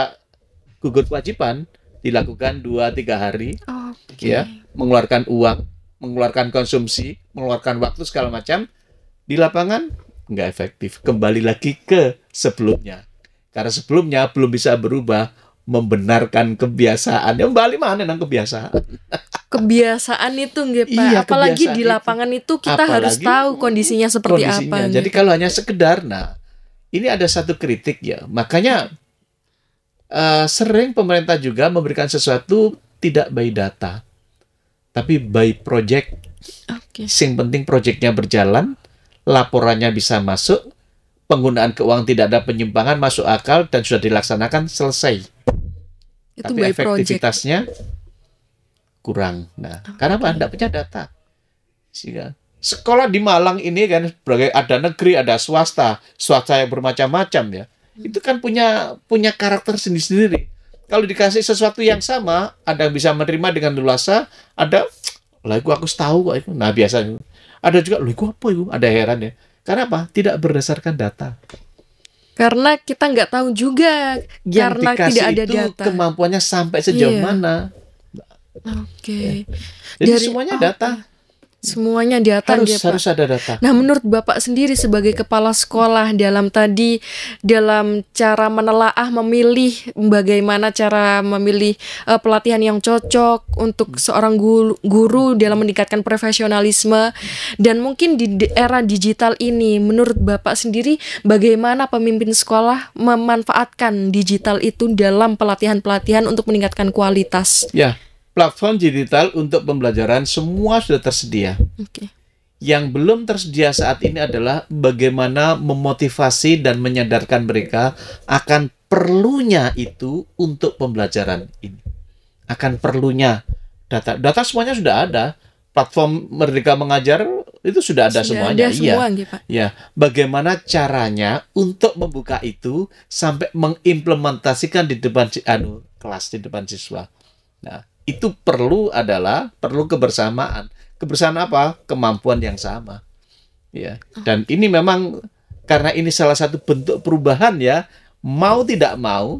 gugur kewajiban dilakukan dua tiga hari oh, okay. ya mengeluarkan uang mengeluarkan konsumsi mengeluarkan waktu segala macam di lapangan nggak efektif kembali lagi ke sebelumnya karena sebelumnya belum bisa berubah membenarkan kebiasaan yang kembali mana nang kebiasaan kebiasaan itu nggak pak iya, apalagi di lapangan itu, itu kita apalagi, harus tahu kondisinya seperti kondisinya. apa jadi gitu. kalau hanya sekedar nah ini ada satu kritik ya makanya uh, sering pemerintah juga memberikan sesuatu tidak by data tapi by project. Okay. Sing penting projectnya berjalan, laporannya bisa masuk, penggunaan keuangan tidak ada penyimpangan, masuk akal dan sudah dilaksanakan selesai. Itu tapi efektivitasnya project. kurang. Nah, okay. karena apa? Tidak punya data. Sehingga sekolah di Malang ini kan sebagai ada negeri, ada swasta, swasta yang bermacam-macam ya. Hmm. Itu kan punya punya karakter sendiri-sendiri kalau dikasih sesuatu yang sama, ada yang bisa menerima dengan luasa, ada lah aku tahu kok itu. Nah, biasanya ada juga lu apa itu? Ada heran ya. Karena apa? Tidak berdasarkan data. Karena kita nggak tahu juga yang karena tidak ada itu data. kemampuannya sampai sejauh yeah. mana. Oke. Okay. Ya. Jadi Dari, semuanya data. Okay Semuanya data harus, dia, harus ada data. Nah, menurut Bapak sendiri sebagai kepala sekolah dalam tadi dalam cara menelaah memilih bagaimana cara memilih uh, pelatihan yang cocok untuk seorang guru, guru dalam meningkatkan profesionalisme dan mungkin di era digital ini menurut Bapak sendiri bagaimana pemimpin sekolah memanfaatkan digital itu dalam pelatihan-pelatihan untuk meningkatkan kualitas? Ya platform digital untuk pembelajaran semua sudah tersedia. Okay. Yang belum tersedia saat ini adalah bagaimana memotivasi dan menyadarkan mereka akan perlunya itu untuk pembelajaran ini. Akan perlunya data. Data semuanya sudah ada. Platform Merdeka Mengajar itu sudah ada sudah semuanya. Ada iya. Semua, gitu, Ya, bagaimana caranya untuk membuka itu sampai mengimplementasikan di depan anu kelas di depan siswa. Nah, itu perlu adalah perlu kebersamaan. Kebersamaan apa? Kemampuan yang sama. Ya. Dan ini memang karena ini salah satu bentuk perubahan ya, mau tidak mau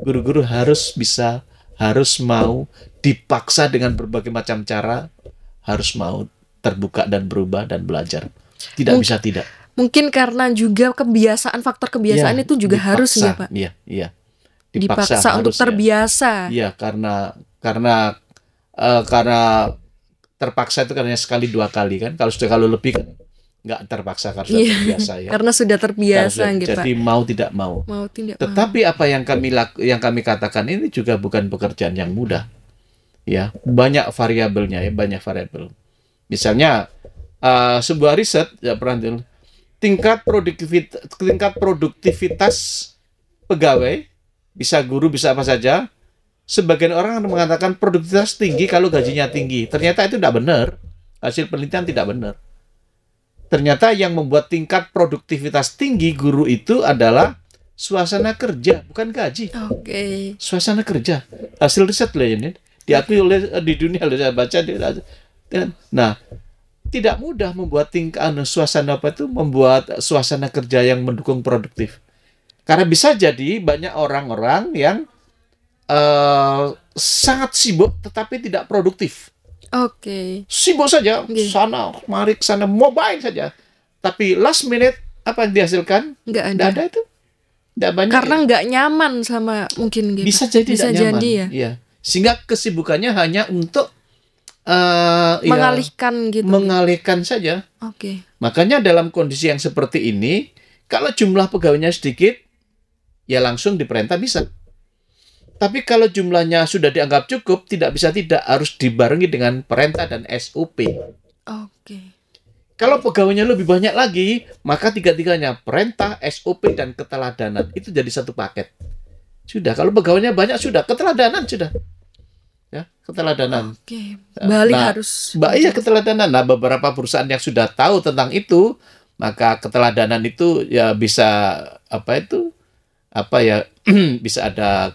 guru-guru harus bisa harus mau dipaksa dengan berbagai macam cara, harus mau terbuka dan berubah dan belajar. Tidak Mung- bisa tidak. Mungkin karena juga kebiasaan faktor kebiasaan ya, itu juga dipaksa, harus ya, Pak. Iya, ya. dipaksa, dipaksa untuk terbiasa. Iya, karena karena uh, karena terpaksa itu karena sekali dua kali kan kalau sudah kalau lebih kan nggak terpaksa karena sudah iya, terbiasa ya karena sudah terbiasa karena sudah, gitu jadi mau tidak mau mau tidak tetapi mau. apa yang kami laku, yang kami katakan ini juga bukan pekerjaan yang mudah ya banyak variabelnya ya banyak variabel misalnya uh, sebuah riset ya pernah tingkat produktivitas tingkat produktivitas pegawai bisa guru bisa apa saja sebagian orang mengatakan produktivitas tinggi kalau gajinya tinggi. Ternyata itu tidak benar. Hasil penelitian tidak benar. Ternyata yang membuat tingkat produktivitas tinggi guru itu adalah suasana kerja, bukan gaji. Oke. Okay. Suasana kerja. Hasil riset loh ini ya. diakui oleh eh, di dunia loh saya baca ya. Nah, tidak mudah membuat tingkat anu, suasana apa itu membuat suasana kerja yang mendukung produktif. Karena bisa jadi banyak orang-orang yang uh, sangat sibuk tetapi tidak produktif. Oke. Okay. Sibuk saja okay. sana, mari ke sana mobile saja. Tapi last minute apa yang dihasilkan? Enggak ada. ada itu. Enggak banyak. Karena enggak ya. nyaman sama mungkin gitu. Bisa jadi Bisa jadi nyaman. ya. Iya. Sehingga kesibukannya hanya untuk uh, mengalihkan ya, gitu. Mengalihkan gitu. saja. Oke. Okay. Makanya dalam kondisi yang seperti ini, kalau jumlah pegawainya sedikit, ya langsung diperintah bisa. Tapi kalau jumlahnya sudah dianggap cukup, tidak bisa tidak harus dibarengi dengan perintah dan SOP. Oke. Kalau pegawainya lebih banyak lagi, maka tiga-tiganya perintah, SOP, dan keteladanan itu jadi satu paket. Sudah. Kalau pegawainya banyak sudah, keteladanan sudah. Ya, keteladanan. Oke. Okay. Bali nah, harus. Mbak iya keteladanan. Nah, beberapa perusahaan yang sudah tahu tentang itu, maka keteladanan itu ya bisa apa itu? Apa ya? bisa ada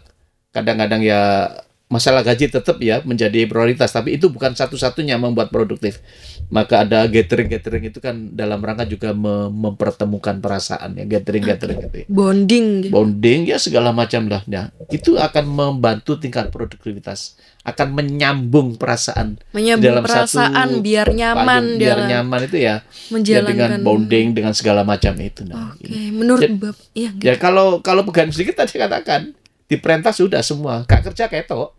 kadang-kadang ya masalah gaji tetap ya menjadi prioritas tapi itu bukan satu-satunya membuat produktif maka ada gathering gathering itu kan dalam rangka juga mempertemukan perasaan ya gathering gathering gitu ya. bonding gitu. bonding ya segala macam lah ya itu akan membantu tingkat produktivitas akan menyambung perasaan menyambung dalam perasaan satu, biar nyaman biar nyaman itu ya, ya dengan bonding dengan segala macam itu nah oke okay. menurut ya, bab ya, ya kalau kalau pegang sedikit tadi katakan diperintah sudah semua gak kerja kayak ketok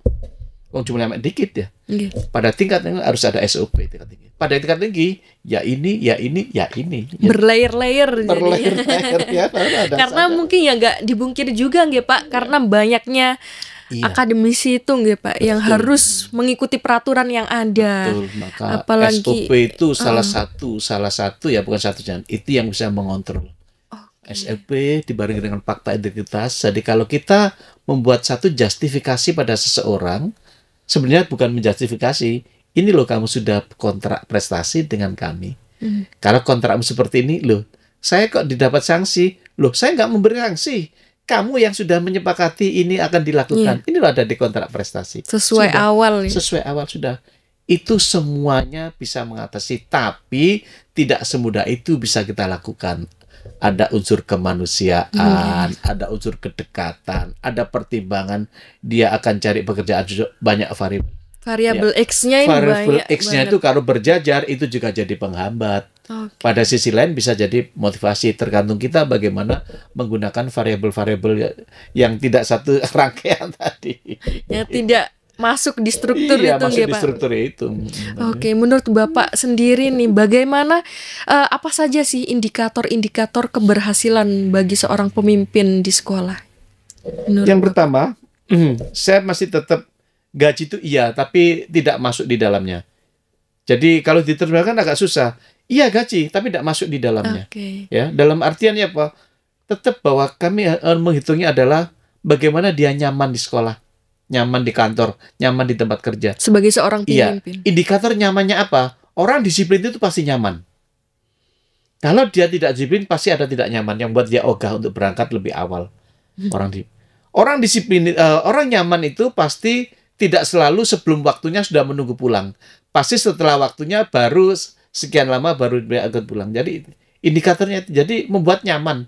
Wong jumlahnya dikit ya. Iya. Pada tingkat tinggi harus ada SOP tingkat tinggi. Pada tingkat tinggi ya ini, ya ini, ya ini. Ya. Berlayer-layer. Berlayer-layer ya. Karena saja. mungkin ya nggak dibungkir juga nggak Pak. Iya. Karena banyaknya iya. akademisi itu nggak Pak, Betul. yang harus mengikuti peraturan yang ada. Betul. Maka Apalagi, SOP itu uh. salah eh. satu, salah satu ya bukan satu jalan. Itu yang bisa mengontrol SLP dibarengi dengan fakta identitas. Jadi kalau kita membuat satu justifikasi pada seseorang, sebenarnya bukan menjustifikasi. Ini loh kamu sudah kontrak prestasi dengan kami. Hmm. Kalau kontrakmu seperti ini loh, saya kok didapat sanksi. Loh, saya nggak memberi sanksi. Kamu yang sudah menyepakati ini akan dilakukan. Yeah. Ini loh ada di kontrak prestasi. Sesuai sudah. awal. Ya? Sesuai awal sudah itu semuanya bisa mengatasi tapi tidak semudah itu bisa kita lakukan ada unsur kemanusiaan, hmm. ada unsur kedekatan, ada pertimbangan dia akan cari pekerjaan banyak variabel. Variabel ya. X-nya ini Variabel X-nya itu kalau berjajar itu juga jadi penghambat. Okay. Pada sisi lain bisa jadi motivasi tergantung kita bagaimana menggunakan variabel-variabel ya, yang tidak satu rangkaian tadi. Yang tidak masuk di struktur iya, itu masuk di struktur itu. Mm-hmm. Oke, menurut Bapak sendiri nih bagaimana uh, apa saja sih indikator-indikator keberhasilan bagi seorang pemimpin di sekolah? Menurut Yang Bapak. pertama, mm-hmm. saya masih tetap gaji itu iya, tapi tidak masuk di dalamnya. Jadi kalau diterjemahkan agak susah. Iya gaji, tapi tidak masuk di dalamnya. Okay. Ya, dalam artiannya apa? Tetap bahwa kami eh, menghitungnya adalah bagaimana dia nyaman di sekolah nyaman di kantor, nyaman di tempat kerja. Sebagai seorang iya. pemimpin. Iya. Indikator nyamannya apa? Orang disiplin itu pasti nyaman. Kalau dia tidak disiplin pasti ada tidak nyaman yang buat dia ogah untuk berangkat lebih awal. Hmm. Orang di orang disiplin uh, orang nyaman itu pasti tidak selalu sebelum waktunya sudah menunggu pulang. Pasti setelah waktunya baru sekian lama baru dia agak pulang. Jadi indikatornya jadi membuat nyaman.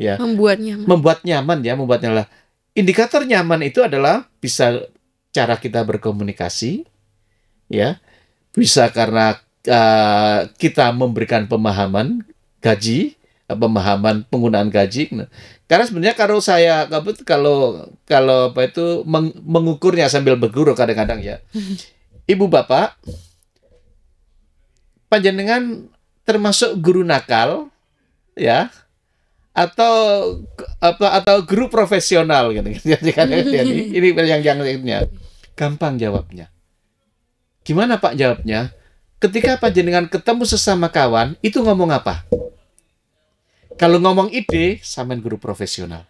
Ya. Membuat nyaman. Membuat nyaman ya, membuat nyaman Indikator nyaman itu adalah bisa cara kita berkomunikasi, ya, bisa karena uh, kita memberikan pemahaman gaji, eh, pemahaman penggunaan gaji. Karena sebenarnya kalau saya kalau kalau apa itu meng, mengukurnya sambil berguru kadang-kadang ya, ibu bapak, panjenengan termasuk guru nakal, ya atau apa atau guru profesional gitu. Jadi kan hmm. ini yang yang lainnya. Gampang jawabnya. Gimana Pak jawabnya? Ketika pak jenengan ketemu sesama kawan, itu ngomong apa? Kalau ngomong ide, sama guru profesional.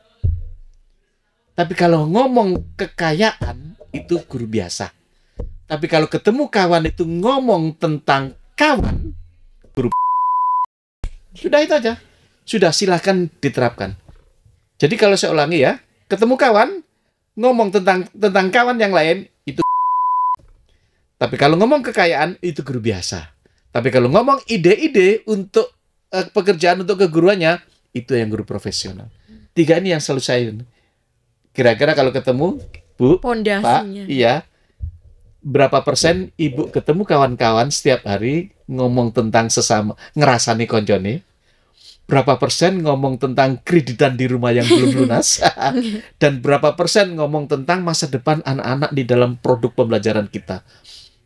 Tapi kalau ngomong kekayaan, itu guru biasa. Tapi kalau ketemu kawan itu ngomong tentang kawan, guru. Sudah itu aja. Sudah silahkan diterapkan. Jadi kalau saya ulangi ya, ketemu kawan, ngomong tentang tentang kawan yang lain itu tapi kalau ngomong kekayaan itu guru biasa. Tapi kalau ngomong ide-ide untuk uh, pekerjaan untuk keguruannya itu yang guru profesional. Tiga ini yang selalu saya kira-kira kalau ketemu Bu, Pondasinya. Pak, iya. Berapa persen Ibu ketemu kawan-kawan setiap hari ngomong tentang sesama, ngerasani konjoni berapa persen ngomong tentang kreditan di rumah yang belum lunas dan berapa persen ngomong tentang masa depan anak-anak di dalam produk pembelajaran kita.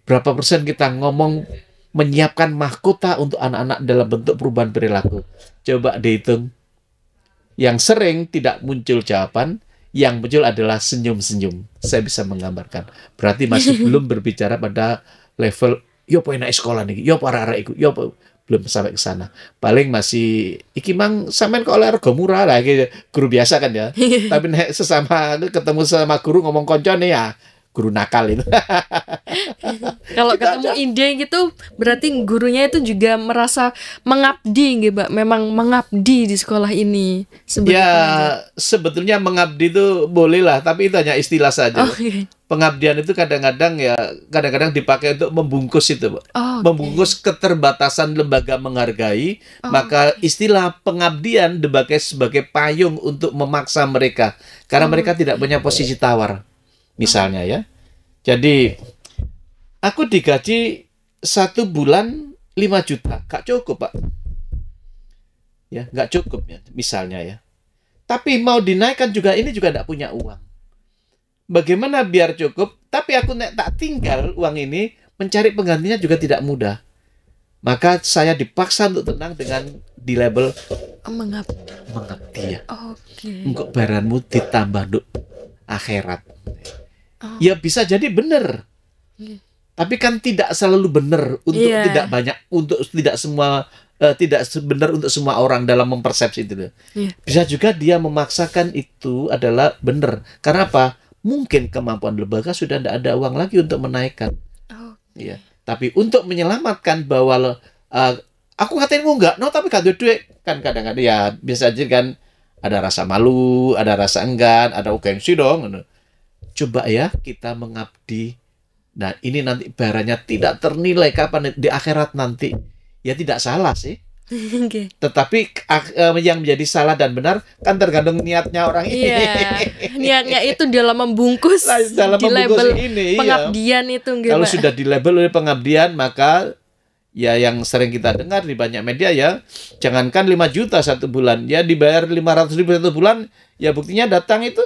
Berapa persen kita ngomong menyiapkan mahkota untuk anak-anak dalam bentuk perubahan perilaku. Coba dihitung. Yang sering tidak muncul jawaban, yang muncul adalah senyum-senyum. Saya bisa menggambarkan. Berarti masih belum berbicara pada level yo poin naik sekolah nih, yo para arah ikut yo belum sampai ke sana. Paling masih iki mang sampean kok harga murah lah guru biasa kan ya. Tapi nek sesama ketemu sama guru ngomong koncone ya guru nakal itu. Kalau ketemu Inde gitu berarti gurunya itu juga merasa mengabdi gitu, Mbak. Memang mengabdi di sekolah ini. Sebetulnya. Ya, sebetulnya mengabdi itu bolehlah, tapi itu hanya istilah saja. okay. Oh, iya. Pengabdian itu kadang-kadang ya kadang-kadang dipakai untuk membungkus itu, Mbak. Oh, okay. Membungkus keterbatasan lembaga menghargai, oh, maka okay. istilah pengabdian sebagai sebagai payung untuk memaksa mereka karena oh, mereka tidak punya iya. posisi tawar misalnya ya. Jadi aku digaji satu bulan 5 juta, gak cukup pak. Ya, gak cukup ya, misalnya ya. Tapi mau dinaikkan juga ini juga gak punya uang. Bagaimana biar cukup? Tapi aku nek tak tinggal uang ini mencari penggantinya juga tidak mudah. Maka saya dipaksa untuk tenang dengan di label mengabdi. Mengabdi ya. Oke. Okay. Untuk baranmu ditambah untuk akhirat. Oh. Ya bisa jadi benar. Hmm. Tapi kan tidak selalu benar untuk yeah. tidak banyak untuk tidak semua uh, tidak benar untuk semua orang dalam mempersepsi itu. Yeah. Bisa juga dia memaksakan itu adalah benar. Karena apa? Mungkin kemampuan lembaga sudah tidak ada uang lagi untuk menaikkan. Oh. Ya. Tapi untuk menyelamatkan bahwa uh, aku katain mau enggak, no tapi gak duit, duit. kan kadang-kadang ya biasa aja kan ada rasa malu, ada rasa enggan, ada ugensi dong. Gitu Coba ya kita mengabdi. Nah, ini nanti baranya tidak ternilai kapan di akhirat nanti. Ya tidak salah sih. Okay. Tetapi eh, yang menjadi salah dan benar kan tergantung niatnya orang ini. Yeah. niatnya itu dalam membungkus nah, dalam di membungkus label ini, iya. pengabdian iya. itu. Kalau sudah di label oleh pengabdian maka ya yang sering kita dengar di banyak media ya jangankan 5 juta satu bulan ya dibayar 500 ribu satu bulan ya buktinya datang itu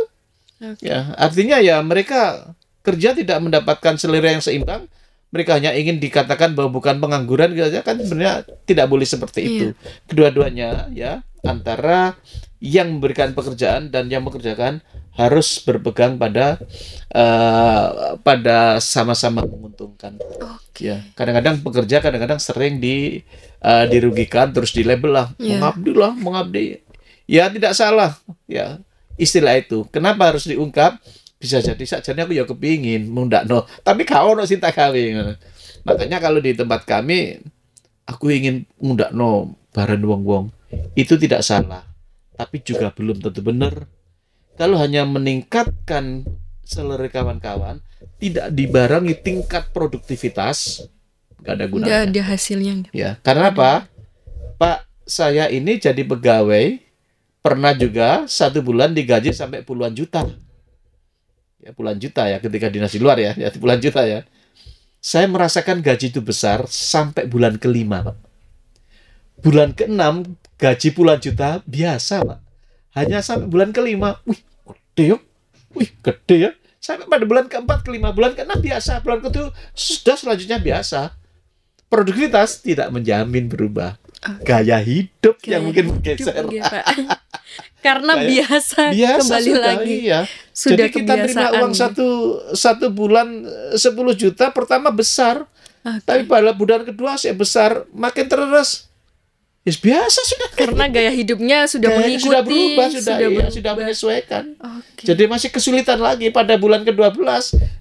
Okay. Ya, artinya ya mereka kerja tidak mendapatkan selera yang seimbang. Mereka hanya ingin dikatakan bahwa bukan pengangguran gitu aja kan sebenarnya tidak boleh seperti yeah. itu. Kedua-duanya ya antara yang memberikan pekerjaan dan yang mengerjakan harus berpegang pada uh, pada sama-sama menguntungkan. Okay. Ya, kadang-kadang pekerja kadang-kadang sering di uh, dirugikan terus label lah yeah. mengabdi lah mengabdi. Ya tidak salah ya istilah itu. Kenapa harus diungkap? Bisa jadi saja aku ya kepingin no tapi kau no cinta kami Makanya kalau di tempat kami aku ingin no bareng wong-wong. Itu tidak salah, tapi juga belum tentu benar. Kalau hanya meningkatkan selera kawan-kawan, tidak dibarengi tingkat produktivitas, gak ada gunanya. Gak ada hasilnya. Ya, karena apa? Pak, saya ini jadi pegawai pernah juga satu bulan digaji sampai puluhan juta. Ya, puluhan juta ya ketika dinas luar ya, ya puluhan juta ya. Saya merasakan gaji itu besar sampai bulan kelima, Pak. Bulan keenam gaji puluhan juta biasa, Pak. Hanya sampai bulan kelima, wih, gede yuk. Ya. Wih, gede ya. Sampai pada bulan keempat, kelima, bulan keenam biasa, bulan ketujuh sudah selanjutnya biasa. Produktivitas tidak menjamin berubah gaya hidup gaya yang mungkin bergeser. Karena gaya, biasa, biasa kembali sudah, lagi. Iya. Sudah Jadi kita terima uang satu satu bulan 10 eh, juta pertama besar, okay. tapi pada bulan kedua saya besar makin terus Yes, ya, biasa sudah karena gaya hidupnya sudah gaya mengikuti sudah berubah sudah sudah, iya, sudah menyesuaikan. Okay. Jadi masih kesulitan lagi pada bulan ke-12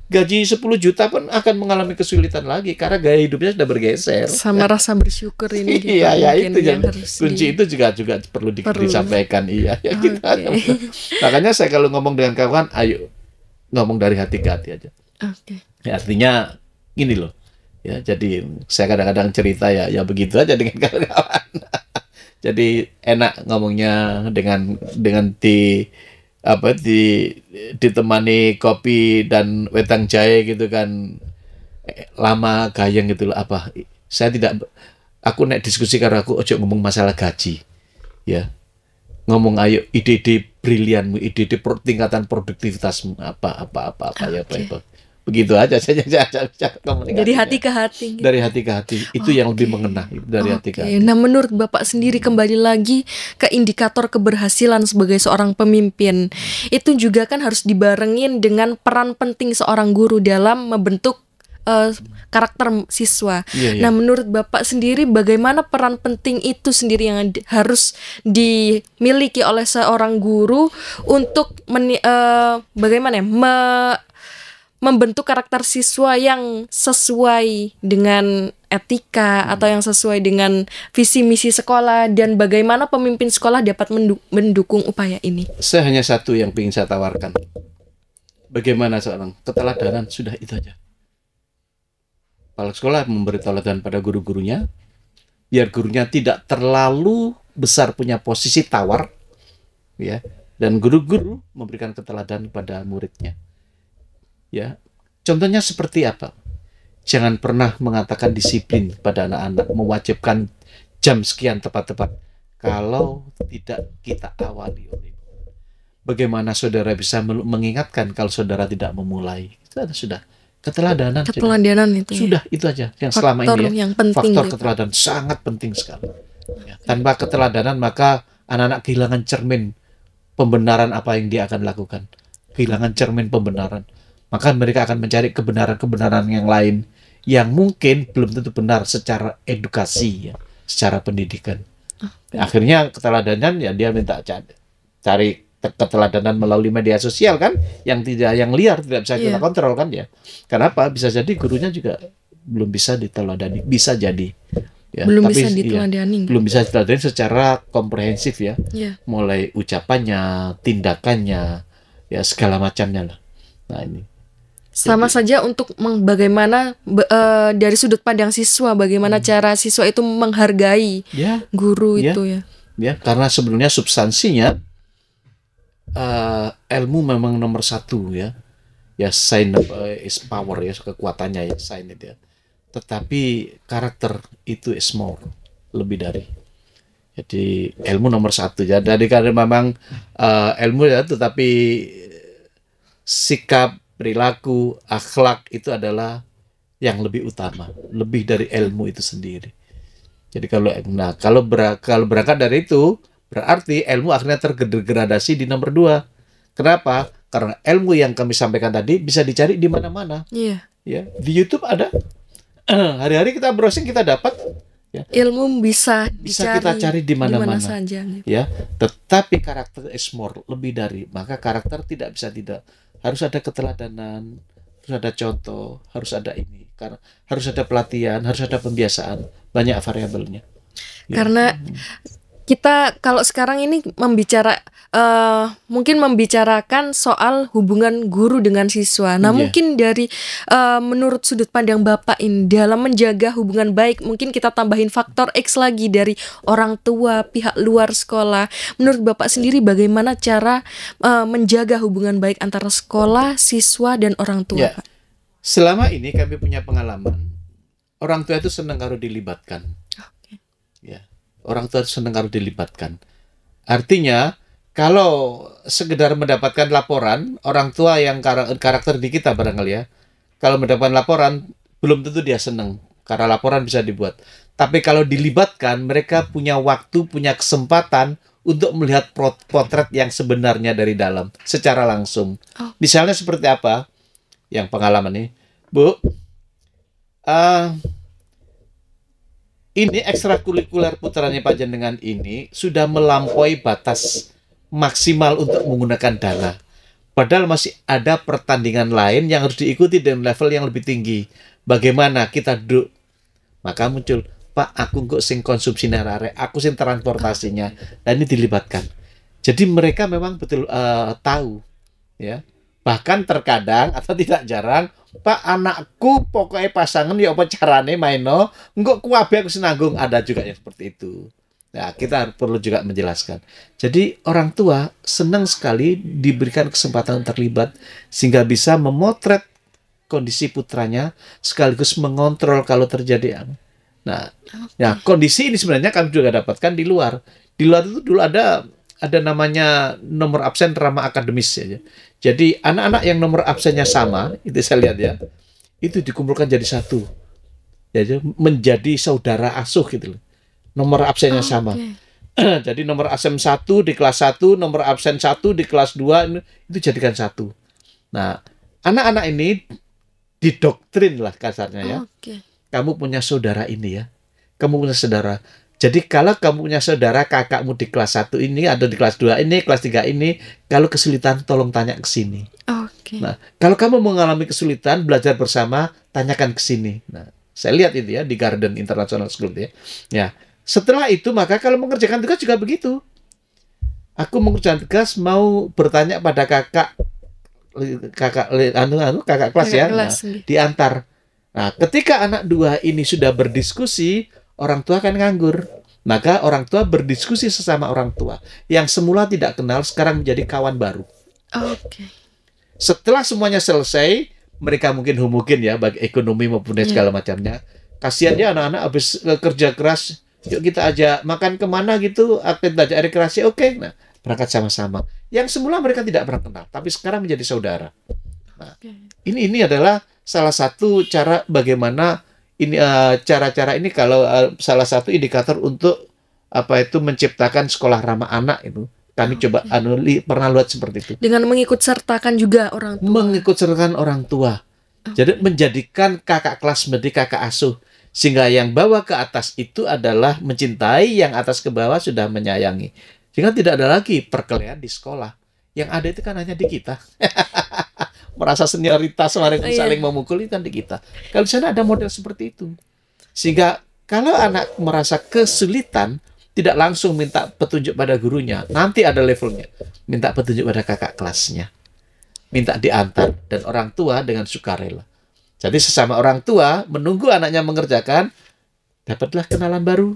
gaji 10 juta pun akan mengalami kesulitan lagi karena gaya hidupnya sudah bergeser. Sama rasa bersyukur ini iya, gitu. iya, ya itu yang ya, harus kunci di... itu juga juga perlu, di, perlu. disampaikan iya ya okay. kita. Makanya saya kalau ngomong dengan kawan ayo ngomong dari hati ke hati aja. Okay. Ya, artinya gini loh Ya, jadi saya kadang-kadang cerita ya, ya begitu aja dengan kawan-kawan. jadi enak ngomongnya dengan dengan di apa di ditemani kopi dan wetang jahe gitu kan lama gayeng gitu loh apa saya tidak aku naik diskusi karena aku ojo ngomong masalah gaji ya ngomong ayo ide-ide brilianmu ide-ide tingkatan produktivitasmu apa apa apa apa okay. ya apa, apa begitu aja saja dari gitu. hati ke hati gitu. dari hati ke hati itu okay. yang lebih mengena gitu, dari okay. hati ke hati nah menurut bapak sendiri hmm. kembali lagi ke indikator keberhasilan sebagai seorang pemimpin itu juga kan harus dibarengin dengan peran penting seorang guru dalam membentuk uh, karakter siswa. Yeah, yeah. Nah, menurut Bapak sendiri bagaimana peran penting itu sendiri yang harus dimiliki oleh seorang guru untuk uh, bagaimana ya? membentuk karakter siswa yang sesuai dengan etika hmm. atau yang sesuai dengan visi misi sekolah dan bagaimana pemimpin sekolah dapat mendukung upaya ini. Saya hanya satu yang ingin saya tawarkan. Bagaimana seorang keteladanan sudah itu aja. Kepala sekolah memberi teladan pada guru-gurunya biar gurunya tidak terlalu besar punya posisi tawar ya dan guru-guru memberikan keteladanan pada muridnya. Ya. Contohnya seperti apa? Jangan pernah mengatakan disiplin pada anak-anak, mewajibkan jam sekian tepat-tepat kalau tidak kita awali oleh bagaimana saudara bisa mengingatkan kalau saudara tidak memulai itu ada sudah keteladanan keteladanan itu ya. sudah itu aja yang faktor selama ini ya yang penting faktor gitu. keteladanan sangat penting sekali ya, tanpa keteladanan maka anak-anak kehilangan cermin pembenaran apa yang dia akan lakukan kehilangan cermin pembenaran maka mereka akan mencari kebenaran-kebenaran yang lain yang mungkin belum tentu benar secara edukasi, ya, secara pendidikan. Ah, Akhirnya keteladanan ya dia minta cari keteladanan melalui media sosial kan, yang tidak yang liar tidak bisa kita yeah. kontrol kan ya. Kenapa? Bisa jadi gurunya juga belum bisa diteladani, bisa jadi. Ya, belum tapi, bisa iya, diteladani. Ya, belum bisa diteladani secara komprehensif ya. Yeah. Mulai ucapannya, tindakannya, ya segala macamnya lah. Nah ini sama Jadi, saja untuk bagaimana uh, dari sudut pandang siswa bagaimana hmm. cara siswa itu menghargai ya. guru ya. itu ya ya karena sebenarnya substansinya uh, ilmu memang nomor satu ya ya sign of, uh, is power ya kekuatannya ya sign it ya tetapi karakter itu is more lebih dari jadi ilmu nomor satu ya dari karena memang uh, ilmu ya tetapi sikap perilaku, akhlak itu adalah yang lebih utama, lebih dari ilmu itu sendiri. Jadi kalau nah kalau ber, kalau berangkat dari itu berarti ilmu akhirnya tergeradasi di nomor dua. Kenapa? Karena ilmu yang kami sampaikan tadi bisa dicari di mana-mana. Iya. Yeah. Ya di YouTube ada. Hari-hari kita browsing kita dapat. Ya. Ilmu bisa bisa kita cari di mana-mana. Saja, gitu. Ya. Tetapi karakter is more lebih dari maka karakter tidak bisa tidak harus ada keteladanan harus ada contoh harus ada ini karena harus ada pelatihan harus ada pembiasaan banyak variabelnya karena hmm kita kalau sekarang ini membicara uh, mungkin membicarakan soal hubungan guru dengan siswa. Nah, yeah. mungkin dari uh, menurut sudut pandang Bapak ini dalam menjaga hubungan baik, mungkin kita tambahin faktor X lagi dari orang tua, pihak luar sekolah. Menurut Bapak sendiri bagaimana cara uh, menjaga hubungan baik antara sekolah, siswa dan orang tua, yeah. Pak? Selama ini kami punya pengalaman orang tua itu senang kalau dilibatkan. Ya. Orang tua senang harus dilibatkan. Artinya, kalau sekedar mendapatkan laporan, orang tua yang kar karakter di kita barangkali ya, kalau mendapatkan laporan, belum tentu dia senang. Karena laporan bisa dibuat. Tapi kalau dilibatkan, mereka punya waktu, punya kesempatan untuk melihat potret yang sebenarnya dari dalam secara langsung. Oh. Misalnya seperti apa? Yang pengalaman nih, Bu. Uh, ini ekstrakurikuler putranya dengan ini sudah melampaui batas maksimal untuk menggunakan dana. Padahal masih ada pertandingan lain yang harus diikuti dengan level yang lebih tinggi. Bagaimana kita duduk? Maka muncul, Pak, aku kok sing konsumsi narare, aku sing transportasinya, dan ini dilibatkan. Jadi mereka memang betul uh, tahu, ya. Bahkan terkadang atau tidak jarang Pak anakku pokoknya pasangan ya apa carane maino enggak kuabe aku senanggung ada juga yang seperti itu Nah, kita perlu juga menjelaskan. Jadi orang tua senang sekali diberikan kesempatan terlibat sehingga bisa memotret kondisi putranya sekaligus mengontrol kalau terjadi. yang. Nah, okay. nah kondisi ini sebenarnya kami juga dapatkan di luar. Di luar itu dulu ada ada namanya nomor absen drama akademis ya. Jadi anak-anak yang nomor absennya sama, itu saya lihat ya, itu dikumpulkan jadi satu. Jadi menjadi saudara asuh gitu loh. Nomor absennya oh, sama. Okay. jadi nomor absen satu di kelas satu, nomor absen satu di kelas dua itu jadikan satu. Nah, anak-anak ini didoktrin lah kasarnya ya. Oh, ah, okay. Kamu punya saudara ini ya. Kamu punya saudara jadi kalau kamu punya saudara kakakmu di kelas 1 ini atau di kelas 2 ini, kelas 3 ini, kalau kesulitan tolong tanya ke sini. Oke. Okay. Nah, kalau kamu mengalami kesulitan belajar bersama, tanyakan ke sini. Nah, saya lihat itu ya di Garden International School dia. ya. Ya. Setelah itu maka kalau mengerjakan tugas juga begitu. Aku mengerjakan tugas mau bertanya pada kakak kakak anu anu kakak kelas kakak ya. Kelas, nah, diantar. Nah, ketika anak dua ini sudah berdiskusi, orang tua kan nganggur. Maka orang tua berdiskusi sesama orang tua yang semula tidak kenal sekarang menjadi kawan baru. Oke. Okay. Setelah semuanya selesai, mereka mungkin humukin ya bagi ekonomi maupun yeah. Iya. segala macamnya. Kasihan ya anak-anak habis kerja keras, yuk kita aja makan kemana gitu, akan ajak rekreasi, ya, oke. Okay. Nah, berangkat sama-sama. Yang semula mereka tidak pernah kenal, tapi sekarang menjadi saudara. Nah, okay. ini ini adalah salah satu cara bagaimana ini eh, cara-cara uh, ini kalau uh, salah satu indikator untuk apa itu menciptakan sekolah ramah anak itu kami oh, coba okay. Anu pernah lihat seperti itu dengan mengikut sertakan juga orang tua mengikut sertakan orang tua okay. Ah. jadi menjadikan kakak kelas menjadi kakak asuh sehingga yang bawah ke atas itu adalah mencintai yang atas ke bawah sudah menyayangi sehingga tidak ada lagi perkelahian di sekolah yang ada itu kan hanya di kita merasa senioritas saling oh, iya. saling memukul itu nanti kita. Kalau di sana ada model seperti itu. Sehingga kalau anak merasa kesulitan tidak langsung minta petunjuk pada gurunya, nanti ada levelnya. Minta petunjuk pada kakak kelasnya. Minta diantar dan orang tua dengan sukarela. Jadi sesama orang tua menunggu anaknya mengerjakan dapatlah kenalan baru.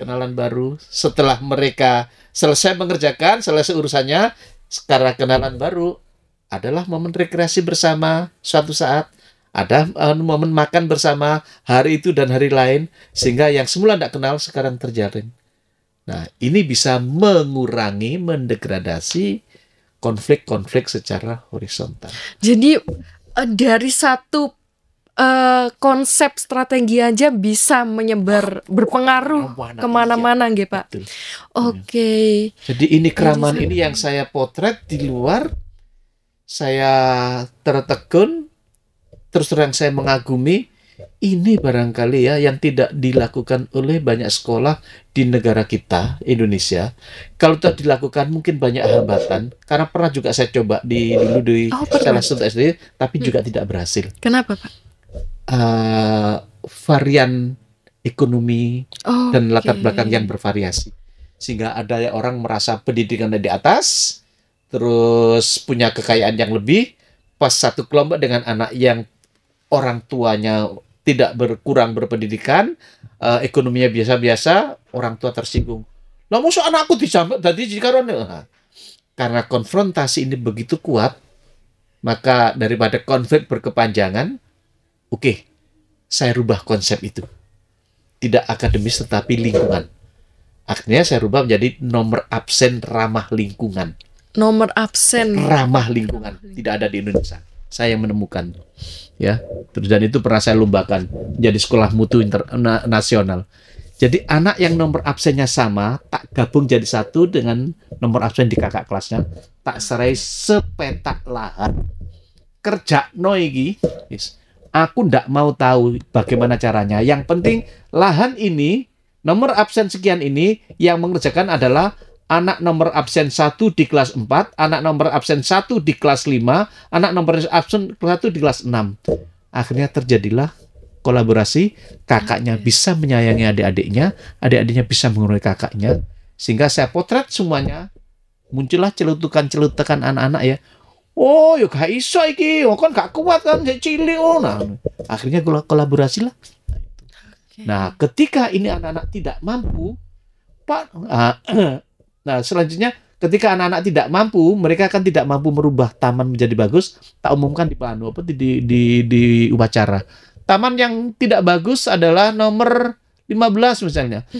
Kenalan baru setelah mereka selesai mengerjakan, selesai urusannya, sekarang kenalan baru adalah momen rekreasi bersama suatu saat ada uh, momen makan bersama hari itu dan hari lain sehingga yang semula tidak kenal sekarang terjalin. Nah, ini bisa mengurangi, mendegradasi konflik-konflik secara horizontal. Jadi eh, dari satu uh, konsep strategi aja bisa menyebar oh, berpengaruh oh, kemana-mana, gitu Pak. Oke. Okay. Hmm. Jadi ini keramaan ini yang saya potret di luar saya tertekun, terus terang saya mengagumi, ini barangkali ya yang tidak dilakukan oleh banyak sekolah di negara kita, Indonesia. Kalau tidak dilakukan mungkin banyak hambatan, karena pernah juga saya coba di dulu di oh, salah satu SD, tapi hmm. juga tidak berhasil. Kenapa Pak? Uh, varian ekonomi oh, dan latar okay. belakang yang bervariasi sehingga ada orang merasa pendidikan di atas terus punya kekayaan yang lebih, pas satu kelompok dengan anak yang orang tuanya tidak berkurang berpendidikan, uh, ekonominya biasa-biasa, orang tua tersinggung. Nah, musuh anakku dicampur tadi jika nah, eh, karena konfrontasi ini begitu kuat, maka daripada konflik berkepanjangan, oke, okay, saya rubah konsep itu. Tidak akademis tetapi lingkungan. Akhirnya saya rubah menjadi nomor absen ramah lingkungan nomor absen ramah lingkungan tidak ada di Indonesia saya menemukan ya terus dan itu pernah saya lombakan jadi sekolah mutu internasional jadi anak yang nomor absennya sama tak gabung jadi satu dengan nomor absen di kakak kelasnya tak serai sepetak lahan kerja noigi yes. aku ndak mau tahu bagaimana caranya yang penting lahan ini nomor absen sekian ini yang mengerjakan adalah anak nomor absen 1 di kelas 4, anak nomor absen 1 di kelas 5, anak nomor absen 1 di kelas 6. Akhirnya terjadilah kolaborasi, kakaknya bisa menyayangi adik-adiknya, adik-adiknya bisa mengurangi kakaknya, sehingga saya potret semuanya, muncullah celutukan-celutukan anak-anak ya. Oh, yuk gak iso iki, oh, kan gak kuat kan, saya cili, oh. Nah, akhirnya kolaborasi lah. Nah, ketika ini anak-anak tidak mampu, Pak, uh, Nah, selanjutnya ketika anak-anak tidak mampu, mereka akan tidak mampu merubah taman menjadi bagus, tak umumkan di plano apa di di, di, di upacara. Taman yang tidak bagus adalah nomor 15 misalnya.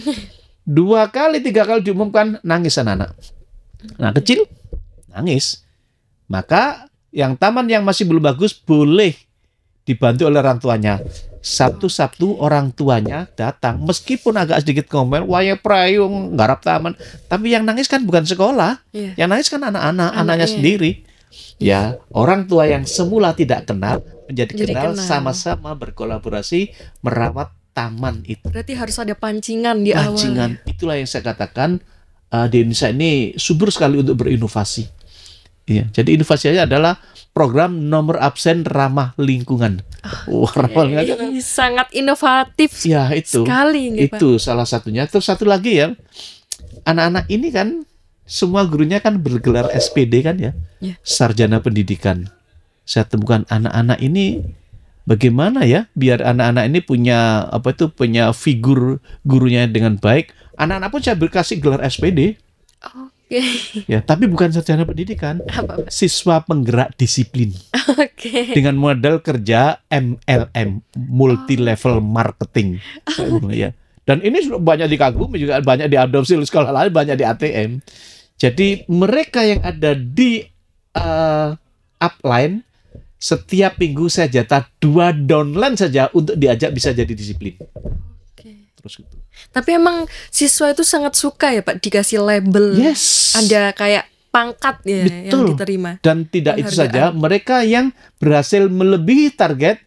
Dua kali, tiga kali diumumkan nangis anak-anak. Nah, kecil nangis. Maka yang taman yang masih belum bagus boleh dibantu oleh orang tuanya. Sabtu-sabtu orang tuanya datang meskipun agak sedikit komen wayang prayung, garap taman, tapi yang nangis kan bukan sekolah. Yeah. Yang nangis kan anak-anak, Anak anaknya iya. sendiri. Iya. Ya, orang tua yang semula tidak kenal menjadi Jadi kenal sama-sama berkolaborasi merawat taman itu. Berarti harus ada pancingan di pancingan. awal. Pancingan itulah yang saya katakan uh, di Indonesia ini subur sekali untuk berinovasi. Iya, jadi inovasinya adalah program nomor absen ramah lingkungan. Oh, Wah, ramah lingkungan sangat inovatif. Ya, itu. Sekali gitu, Itu Pak. salah satunya. Terus satu lagi ya. Anak-anak ini kan semua gurunya kan bergelar SPD kan ya. ya. Sarjana pendidikan. Saya temukan anak-anak ini bagaimana ya biar anak-anak ini punya apa itu punya figur gurunya dengan baik. Anak-anak pun saya berkasih gelar SPD. Oh ya, tapi bukan sarjana pendidikan. Apa, Siswa penggerak disiplin. Oke. Okay. Dengan modal kerja MLM, multi level oh. marketing. Okay. Gitu, ya. Dan ini banyak dikagumi juga banyak diadopsi di sekolah lain, banyak di ATM. Jadi mereka yang ada di uh, upline setiap minggu saya jatah dua downline saja untuk diajak bisa jadi disiplin terus gitu. Tapi emang siswa itu sangat suka ya Pak dikasih label. Yes. Ada kayak pangkat ya Betul. yang diterima. Dan tidak itu saja, mereka yang berhasil melebihi target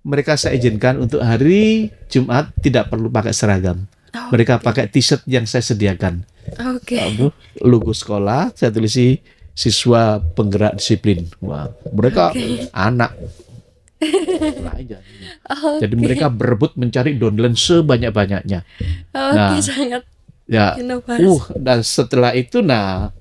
mereka saya izinkan untuk hari Jumat tidak perlu pakai seragam. Oh, mereka okay. pakai t-shirt yang saya sediakan. Oke. Okay. Logo sekolah saya tulisi siswa penggerak disiplin. Wah, mereka okay. anak Okay. Jadi mereka berebut mencari downline sebanyak-banyaknya. okay, nah, sangat ya, inovasi. uh, dan setelah itu nah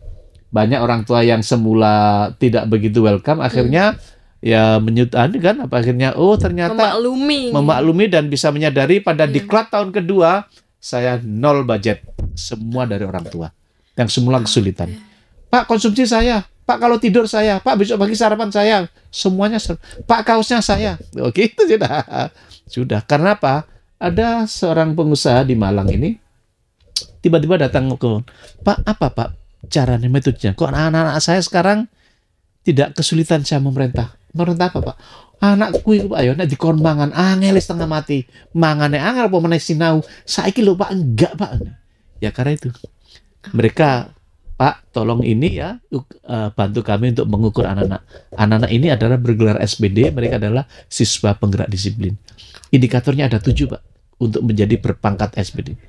banyak orang tua yang semula tidak begitu welcome akhirnya hmm. ya menyutani kan apa akhirnya oh ternyata memaklumi memaklumi dan bisa menyadari pada hmm. diklat tahun kedua saya nol budget semua dari orang tua yang semula ah, kesulitan. Pak konsumsi saya Pak kalau tidur saya, Pak besok pagi sarapan saya, semuanya Pak kaosnya saya. oke oh, itu sudah. Sudah. Karena apa? Ada seorang pengusaha di Malang ini tiba-tiba datang ke Pak apa Pak caranya metodenya? Kok anak-anak saya sekarang tidak kesulitan saya memerintah? Memerintah apa Pak? anakku itu Pak ya nek dikon mangan angel setengah mati. Mangane angel apa meneh sinau. saya lho Pak enggak Pak. Ya karena itu. Mereka Pak, tolong ini ya uh, bantu kami untuk mengukur anak-anak. Anak-anak ini adalah bergelar SPD, mereka adalah siswa penggerak disiplin. Indikatornya ada tujuh, Pak, untuk menjadi berpangkat SPD.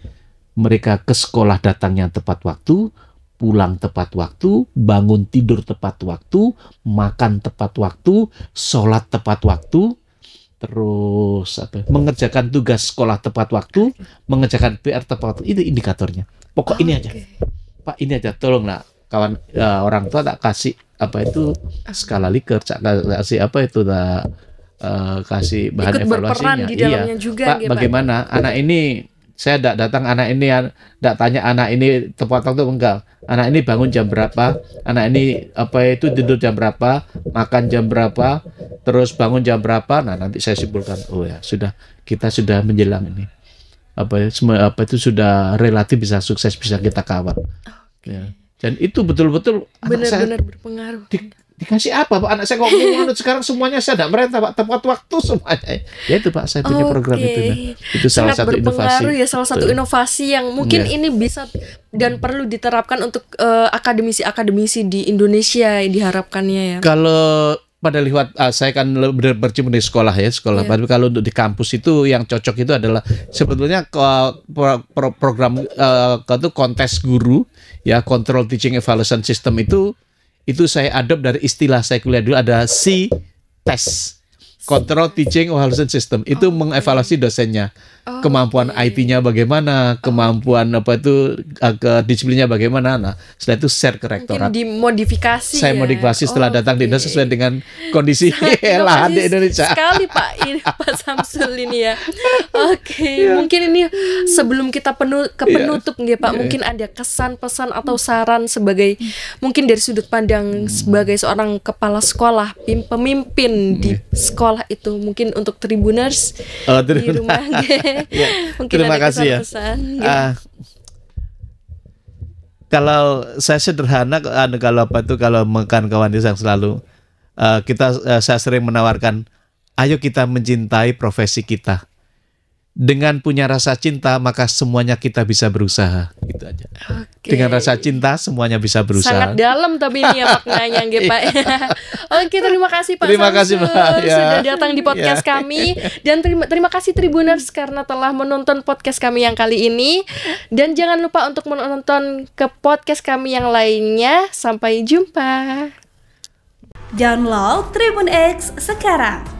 Mereka ke sekolah datangnya tepat waktu, pulang tepat waktu, bangun tidur tepat waktu, makan tepat waktu, sholat tepat waktu, terus apa ya, mengerjakan tugas sekolah tepat waktu, mengerjakan PR tepat waktu. Itu indikatornya. Pokok oh, ini aja. Pak ini aja tolong nak kawan uh, orang tua tak kasih apa itu skala liker, tak kasih apa itu tak uh, kasih bahan Ikut evaluasinya. Di iya. dalamnya iya. juga, Pak, ya, bagaimana Pak? anak ini saya tidak datang anak ini tidak tanya anak ini tepat waktu enggak anak ini bangun jam berapa anak ini apa itu tidur jam berapa makan jam berapa terus bangun jam berapa nah nanti saya simpulkan oh ya sudah kita sudah menjelang ini apa apa itu sudah relatif bisa sukses bisa kita kawal. Ya. Dan itu betul-betul benar-benar berpengaruh. Di, dikasih apa Pak anak saya kok menurut sekarang semuanya saya tidak merasa Pak tepat waktu semuanya. Ya itu Pak saya punya okay. program itu. Nah. Itu salah Sangat satu inovasi. ya salah satu Tuh. inovasi yang mungkin yeah. ini bisa dan perlu diterapkan untuk eh, akademisi-akademisi uh, di Indonesia diharapkannya ya. Kalau pada lihat uh, ah, saya kan bercuma di sekolah ya sekolah. Yeah. Tapi kalau untuk di kampus itu yang cocok itu adalah sebetulnya uh, pro, pro, program uh, itu kontes guru ya control teaching evaluation system itu itu saya adopt dari istilah saya kuliah dulu ada C test control teaching evaluation system itu okay. Oh, iya. mengevaluasi dosennya. Oh, kemampuan okay. IT-nya bagaimana, oh. kemampuan apa itu eh, ke disiplinnya bagaimana. Nah, setelah itu share ke rektorat. Mungkin dimodifikasi. Saya ya? modifikasi setelah oh, datang di Indonesia sesuai dengan kondisi lahan di Indonesia. Sekali Pak ini, Pak Samsul ini ya. Oke, okay. Iya. yeah. mungkin ini sebelum kita penuh ke iya. penutup yeah. nggih Pak, yeah. mungkin ada kesan pesan atau saran sebagai mungkin dari sudut pandang hmm. sebagai seorang kepala sekolah, pemimpin di iya. sekolah itu mungkin untuk tribuners oh, tribuners. di rumah Iya. Mungkin Terima kasih ya. uh, kalau saya sederhana anu, kalau apa itu kalau makan kawan yang selalu uh, kita uh, saya sering menawarkan ayo kita mencintai profesi kita dengan punya rasa cinta maka semuanya kita bisa berusaha gitu aja. Okay. Dengan rasa cinta semuanya bisa berusaha. Sangat dalam tapi ini ya maknanya gitu Pak. Iya. Oke, terima kasih Pak terima Samsung. kasih, Pak. Ya. sudah datang di podcast iya. kami dan terima terima kasih Tribuners karena telah menonton podcast kami yang kali ini dan jangan lupa untuk menonton ke podcast kami yang lainnya. Sampai jumpa. Download Tribun X sekarang